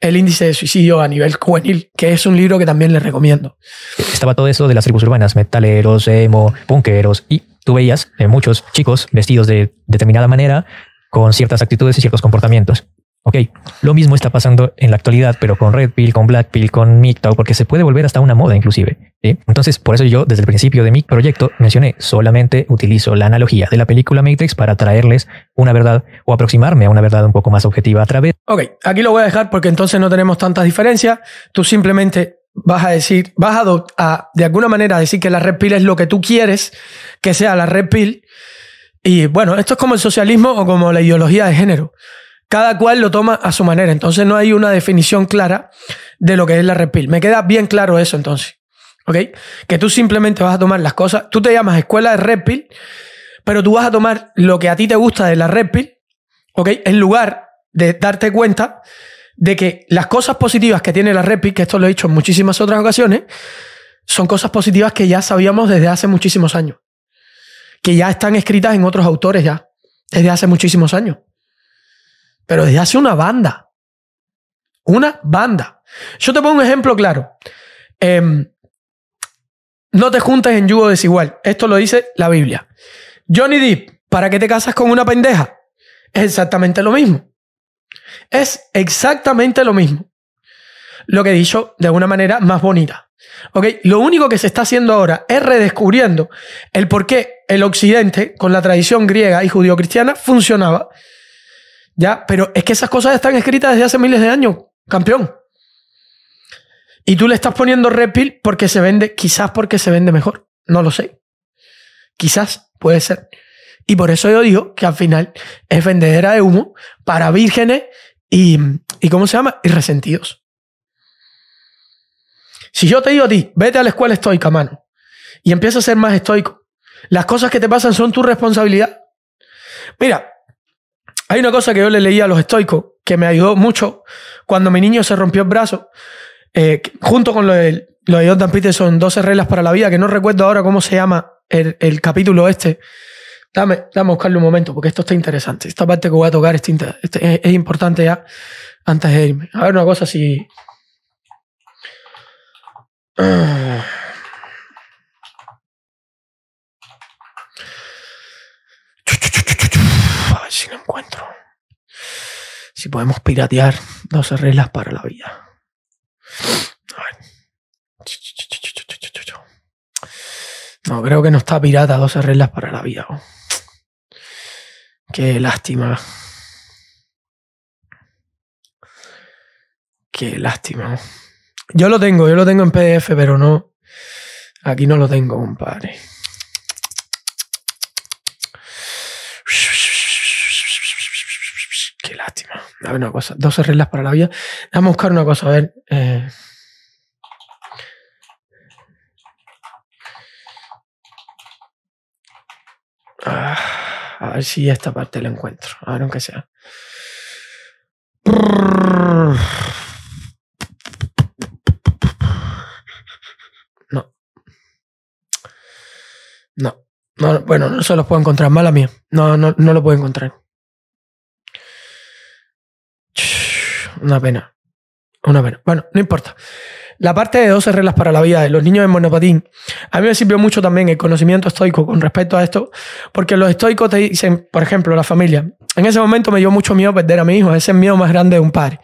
el índice de suicidio a nivel juvenil, que es un libro que también les recomiendo. Estaba todo eso de las tribus urbanas, metaleros, emo, punkeros, y tú veías eh, muchos chicos vestidos de determinada manera, con ciertas actitudes y ciertos comportamientos. Ok, lo mismo está pasando en la actualidad, pero con Red Pill, con Black Pill, con MGTOW, porque se puede volver hasta una moda inclusive. Entonces, por eso yo desde el principio de mi proyecto mencioné, solamente utilizo la analogía de la película Matrix para traerles una verdad o aproximarme a una verdad un poco más objetiva a través. Ok, aquí lo voy a dejar porque entonces no tenemos tantas diferencias. Tú simplemente vas a decir, vas a, a de alguna manera decir que la Red Pill es lo que tú quieres que sea la Red Pill. Y bueno, esto es como el socialismo o como la ideología de género cada cual lo toma a su manera. Entonces no hay una definición clara de lo que es la red Me queda bien claro eso entonces. ¿Ok? Que tú simplemente vas a tomar las cosas. Tú te llamas escuela de red pero tú vas a tomar lo que a ti te gusta de la red ¿Ok? En lugar de darte cuenta de que las cosas positivas que tiene la red que esto lo he dicho en muchísimas otras ocasiones, son cosas positivas que ya sabíamos desde hace muchísimos años. Que ya están escritas en otros autores ya. Desde hace muchísimos años pero desde hace una banda. Una banda. Yo te pongo un ejemplo claro. Em, no te juntes en yugo desigual. Esto lo dice la Biblia. Johnny Depp, ¿para qué te casas con una pendeja? Es exactamente lo mismo. Es exactamente lo mismo. Lo que he dicho de una manera más bonita. Lo único que se está haciendo ahora es redescubriendo el por qué el occidente, con la tradición griega y judío cristiana funcionaba ya, pero es que esas cosas están escritas desde hace miles de años, campeón. Y tú le estás poniendo repil porque se vende, quizás porque se vende mejor. No lo sé. Quizás puede ser. Y por eso yo digo que al final es vendedera de humo para vírgenes y, y ¿cómo se llama? Y resentidos. Si yo te digo a ti, vete a la escuela estoica, mano, y empieza a ser más estoico, las cosas que te pasan son tu responsabilidad. Mira, hay una cosa que yo le leí a los estoicos que me ayudó mucho cuando mi niño se rompió el brazo, eh, junto con lo de, lo de Jordan Peterson, 12 reglas para la vida, que no recuerdo ahora cómo se llama el, capítulo este. Dame, dame a buscarle un momento, porque esto está interesante. Esta parte que voy a tocar este, es, importante ya antes de irme. A ver una cosa si... si podemos piratear 12 reglas para la vida. No, creo que no está pirata 12 reglas para la vida. Qué lástima. Qué lástima. Yo lo tengo, yo lo tengo en PDF, pero no. Aquí no lo tengo, compadre. a ver una cosa, 12 reglas para la vida. Vamos a buscar una cosa, a ver. Eh. Ah, a ver si esta parte la encuentro, a ver aunque sea. No. No. no bueno, no se los puedo encontrar, mala mía. No, no, no lo puedo encontrar. una pena. Una pena. Bueno, no importa. La parte de 12 reglas para la vida de los niños en monopatín, a mí me sirvió mucho también el conocimiento estoico con respecto a esto, porque los estoicos te dicen, por ejemplo, la familia. En ese momento me dio mucho miedo perder a mi hijo, ese es el miedo más grande de un padre.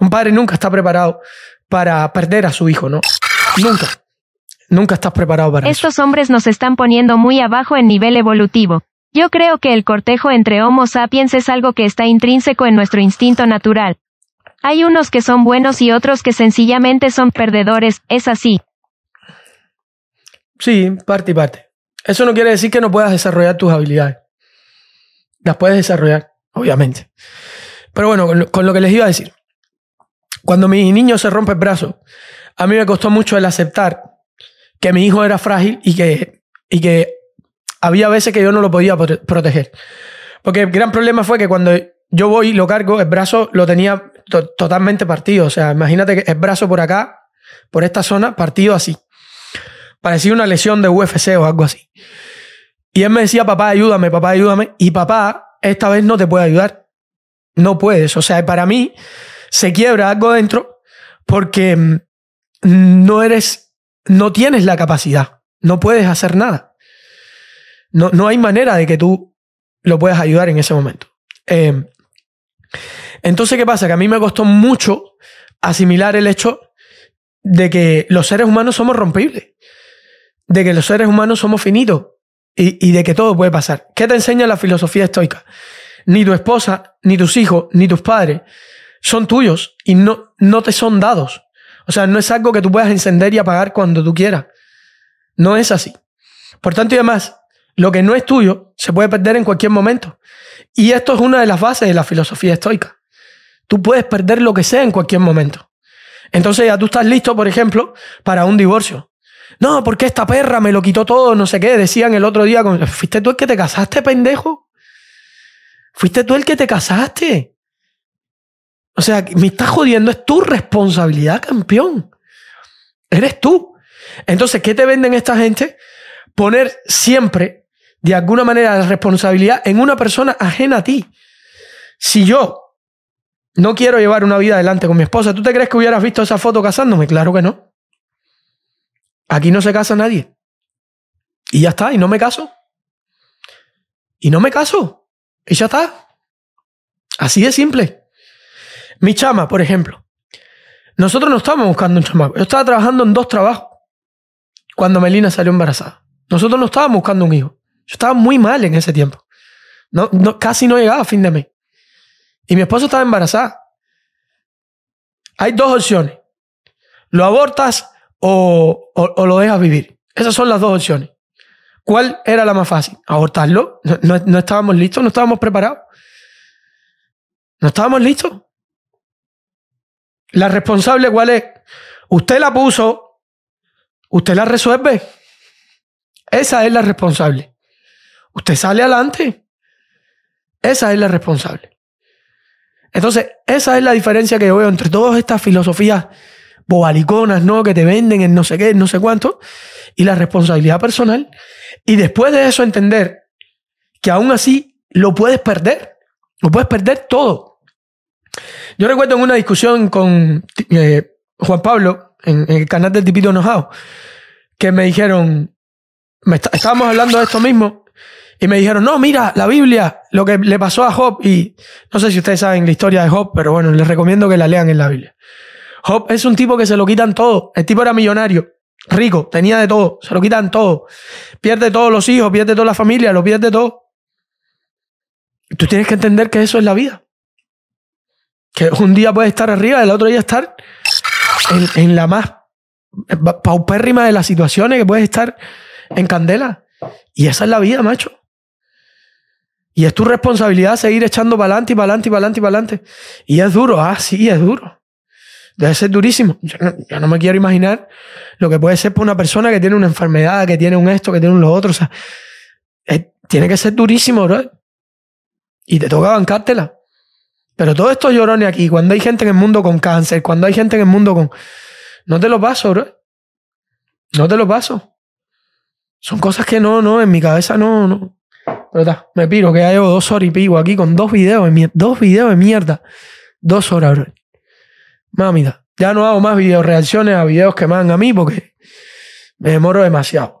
Un padre nunca está preparado para perder a su hijo, ¿no? Nunca. Nunca estás preparado para eso. Estos hombres nos están poniendo muy abajo en nivel evolutivo. Yo creo que el cortejo entre Homo sapiens es algo que está intrínseco en nuestro instinto natural. Hay unos que son buenos y otros que sencillamente son perdedores, es así. Sí, parte y parte. Eso no quiere decir que no puedas desarrollar tus habilidades. Las puedes desarrollar, obviamente. Pero bueno, con lo, que les iba a decir. Cuando mi niño se rompe el brazo, a mí me costó mucho el aceptar que mi hijo era frágil y que, y que había veces que yo no lo podía proteger. Porque el gran problema fue que cuando yo voy y lo cargo, el brazo lo tenía totalmente partido. O sea, imagínate que el brazo por acá, por esta zona, partido así. Parecía una lesión de UFC o algo así. Y él me decía, papá, ayúdame, papá, ayúdame. Y papá, esta vez no te puede ayudar. No puedes. O sea, para mí se quiebra algo dentro porque mm, no eres, no tienes la capacidad. No puedes hacer nada. No, no hay manera de que tú lo puedas ayudar en ese momento. Eh, entonces, ¿qué pasa? Que a mí me costó mucho asimilar el hecho de que los seres humanos somos rompibles, de que los seres humanos somos finitos y, de que todo puede pasar. ¿Qué te enseña la filosofía estoica? Ni tu esposa, ni tus hijos, ni tus padres son tuyos y no, no te son dados. O sea, no es algo que tú puedas encender y apagar cuando tú quieras. No es así. Por tanto y además, lo que no es tuyo se puede perder en cualquier momento. Y esto es una de las bases de la filosofía estoica. Tú puedes perder lo que sea en cualquier momento. Entonces ya tú estás listo, por ejemplo, para un divorcio. No, porque esta perra me lo quitó todo, no sé qué. Decían el otro día, ¿fuiste tú el que te casaste, pendejo? ¿Fuiste tú el que te casaste? O sea, me estás jodiendo, es tu responsabilidad, campeón. Eres tú. Entonces, ¿qué te venden esta gente? Poner siempre, de alguna manera, la responsabilidad en una persona ajena a ti. Si yo no quiero llevar una vida adelante con mi esposa. ¿Tú te crees que hubieras visto esa foto casándome? Claro que no. Aquí no se casa nadie. Y ya está, y no me caso. Y no me caso. Y ya está. Así de simple. Mi chama, por ejemplo. Nosotros no estábamos buscando un chamaco. Yo estaba trabajando en dos trabajos cuando Melina salió embarazada. Nosotros no estábamos buscando un hijo. Yo estaba muy mal en ese tiempo. No, casi no llegaba a fin de mes. Y mi esposo estaba embarazada. Hay dos opciones. Lo abortas o, o, lo dejas vivir. Esas son las dos opciones. ¿Cuál era la más fácil? Abortarlo. no estábamos listos, no estábamos preparados. No estábamos listos. La responsable, ¿cuál es? Usted la puso, usted la resuelve. Esa es la responsable. Usted sale adelante. Esa es la responsable. Entonces, esa es la diferencia que veo entre todas estas filosofías bobaliconas, ¿no? Que te venden en no sé qué, en no sé cuánto, y la responsabilidad personal. Y después de eso entender que aún así lo puedes perder, lo puedes perder todo. Yo recuerdo en una discusión con eh, Juan Pablo en, el canal del Tipito Enojado, que me dijeron, estábamos hablando de esto mismo, y me dijeron, no, mira, la Biblia, lo que le pasó a Job, y no sé si ustedes saben la historia de Job, pero bueno, les recomiendo que la lean en la Biblia. Job es un tipo que se lo quitan todo. El tipo era millonario, rico, tenía de todo, se lo quitan todo. Pierde todos los hijos, pierde toda la familia, lo pierde todo. tú tienes que entender que eso es la vida. Que un día puedes estar arriba, el otro día estar en la más paupérrima de las situaciones, que puedes estar en candela. Y esa es la vida, macho. Y es tu responsabilidad seguir echando para adelante y para adelante y para adelante y para Y es duro, ah, sí, es duro. Debe ser durísimo. Yo no, me quiero imaginar lo que puede ser por una persona que tiene una enfermedad, que tiene un esto, que tiene un lo otro. O sea, tiene que ser durísimo, bro. Y te toca bancártela. Pero todos estos llorones aquí, cuando hay gente en el mundo con cáncer, cuando hay gente en el mundo con... No te lo paso, bro. No te lo paso. Son cosas que no, no, en mi cabeza no, no. Pero está, me piro que ya llevo dos horas y pico aquí con dos videos de mierda. Dos videos de mierda. Dos horas, bro. Mamita, ya no hago más videos reacciones a videos que me dan a mí porque me demoro demasiado.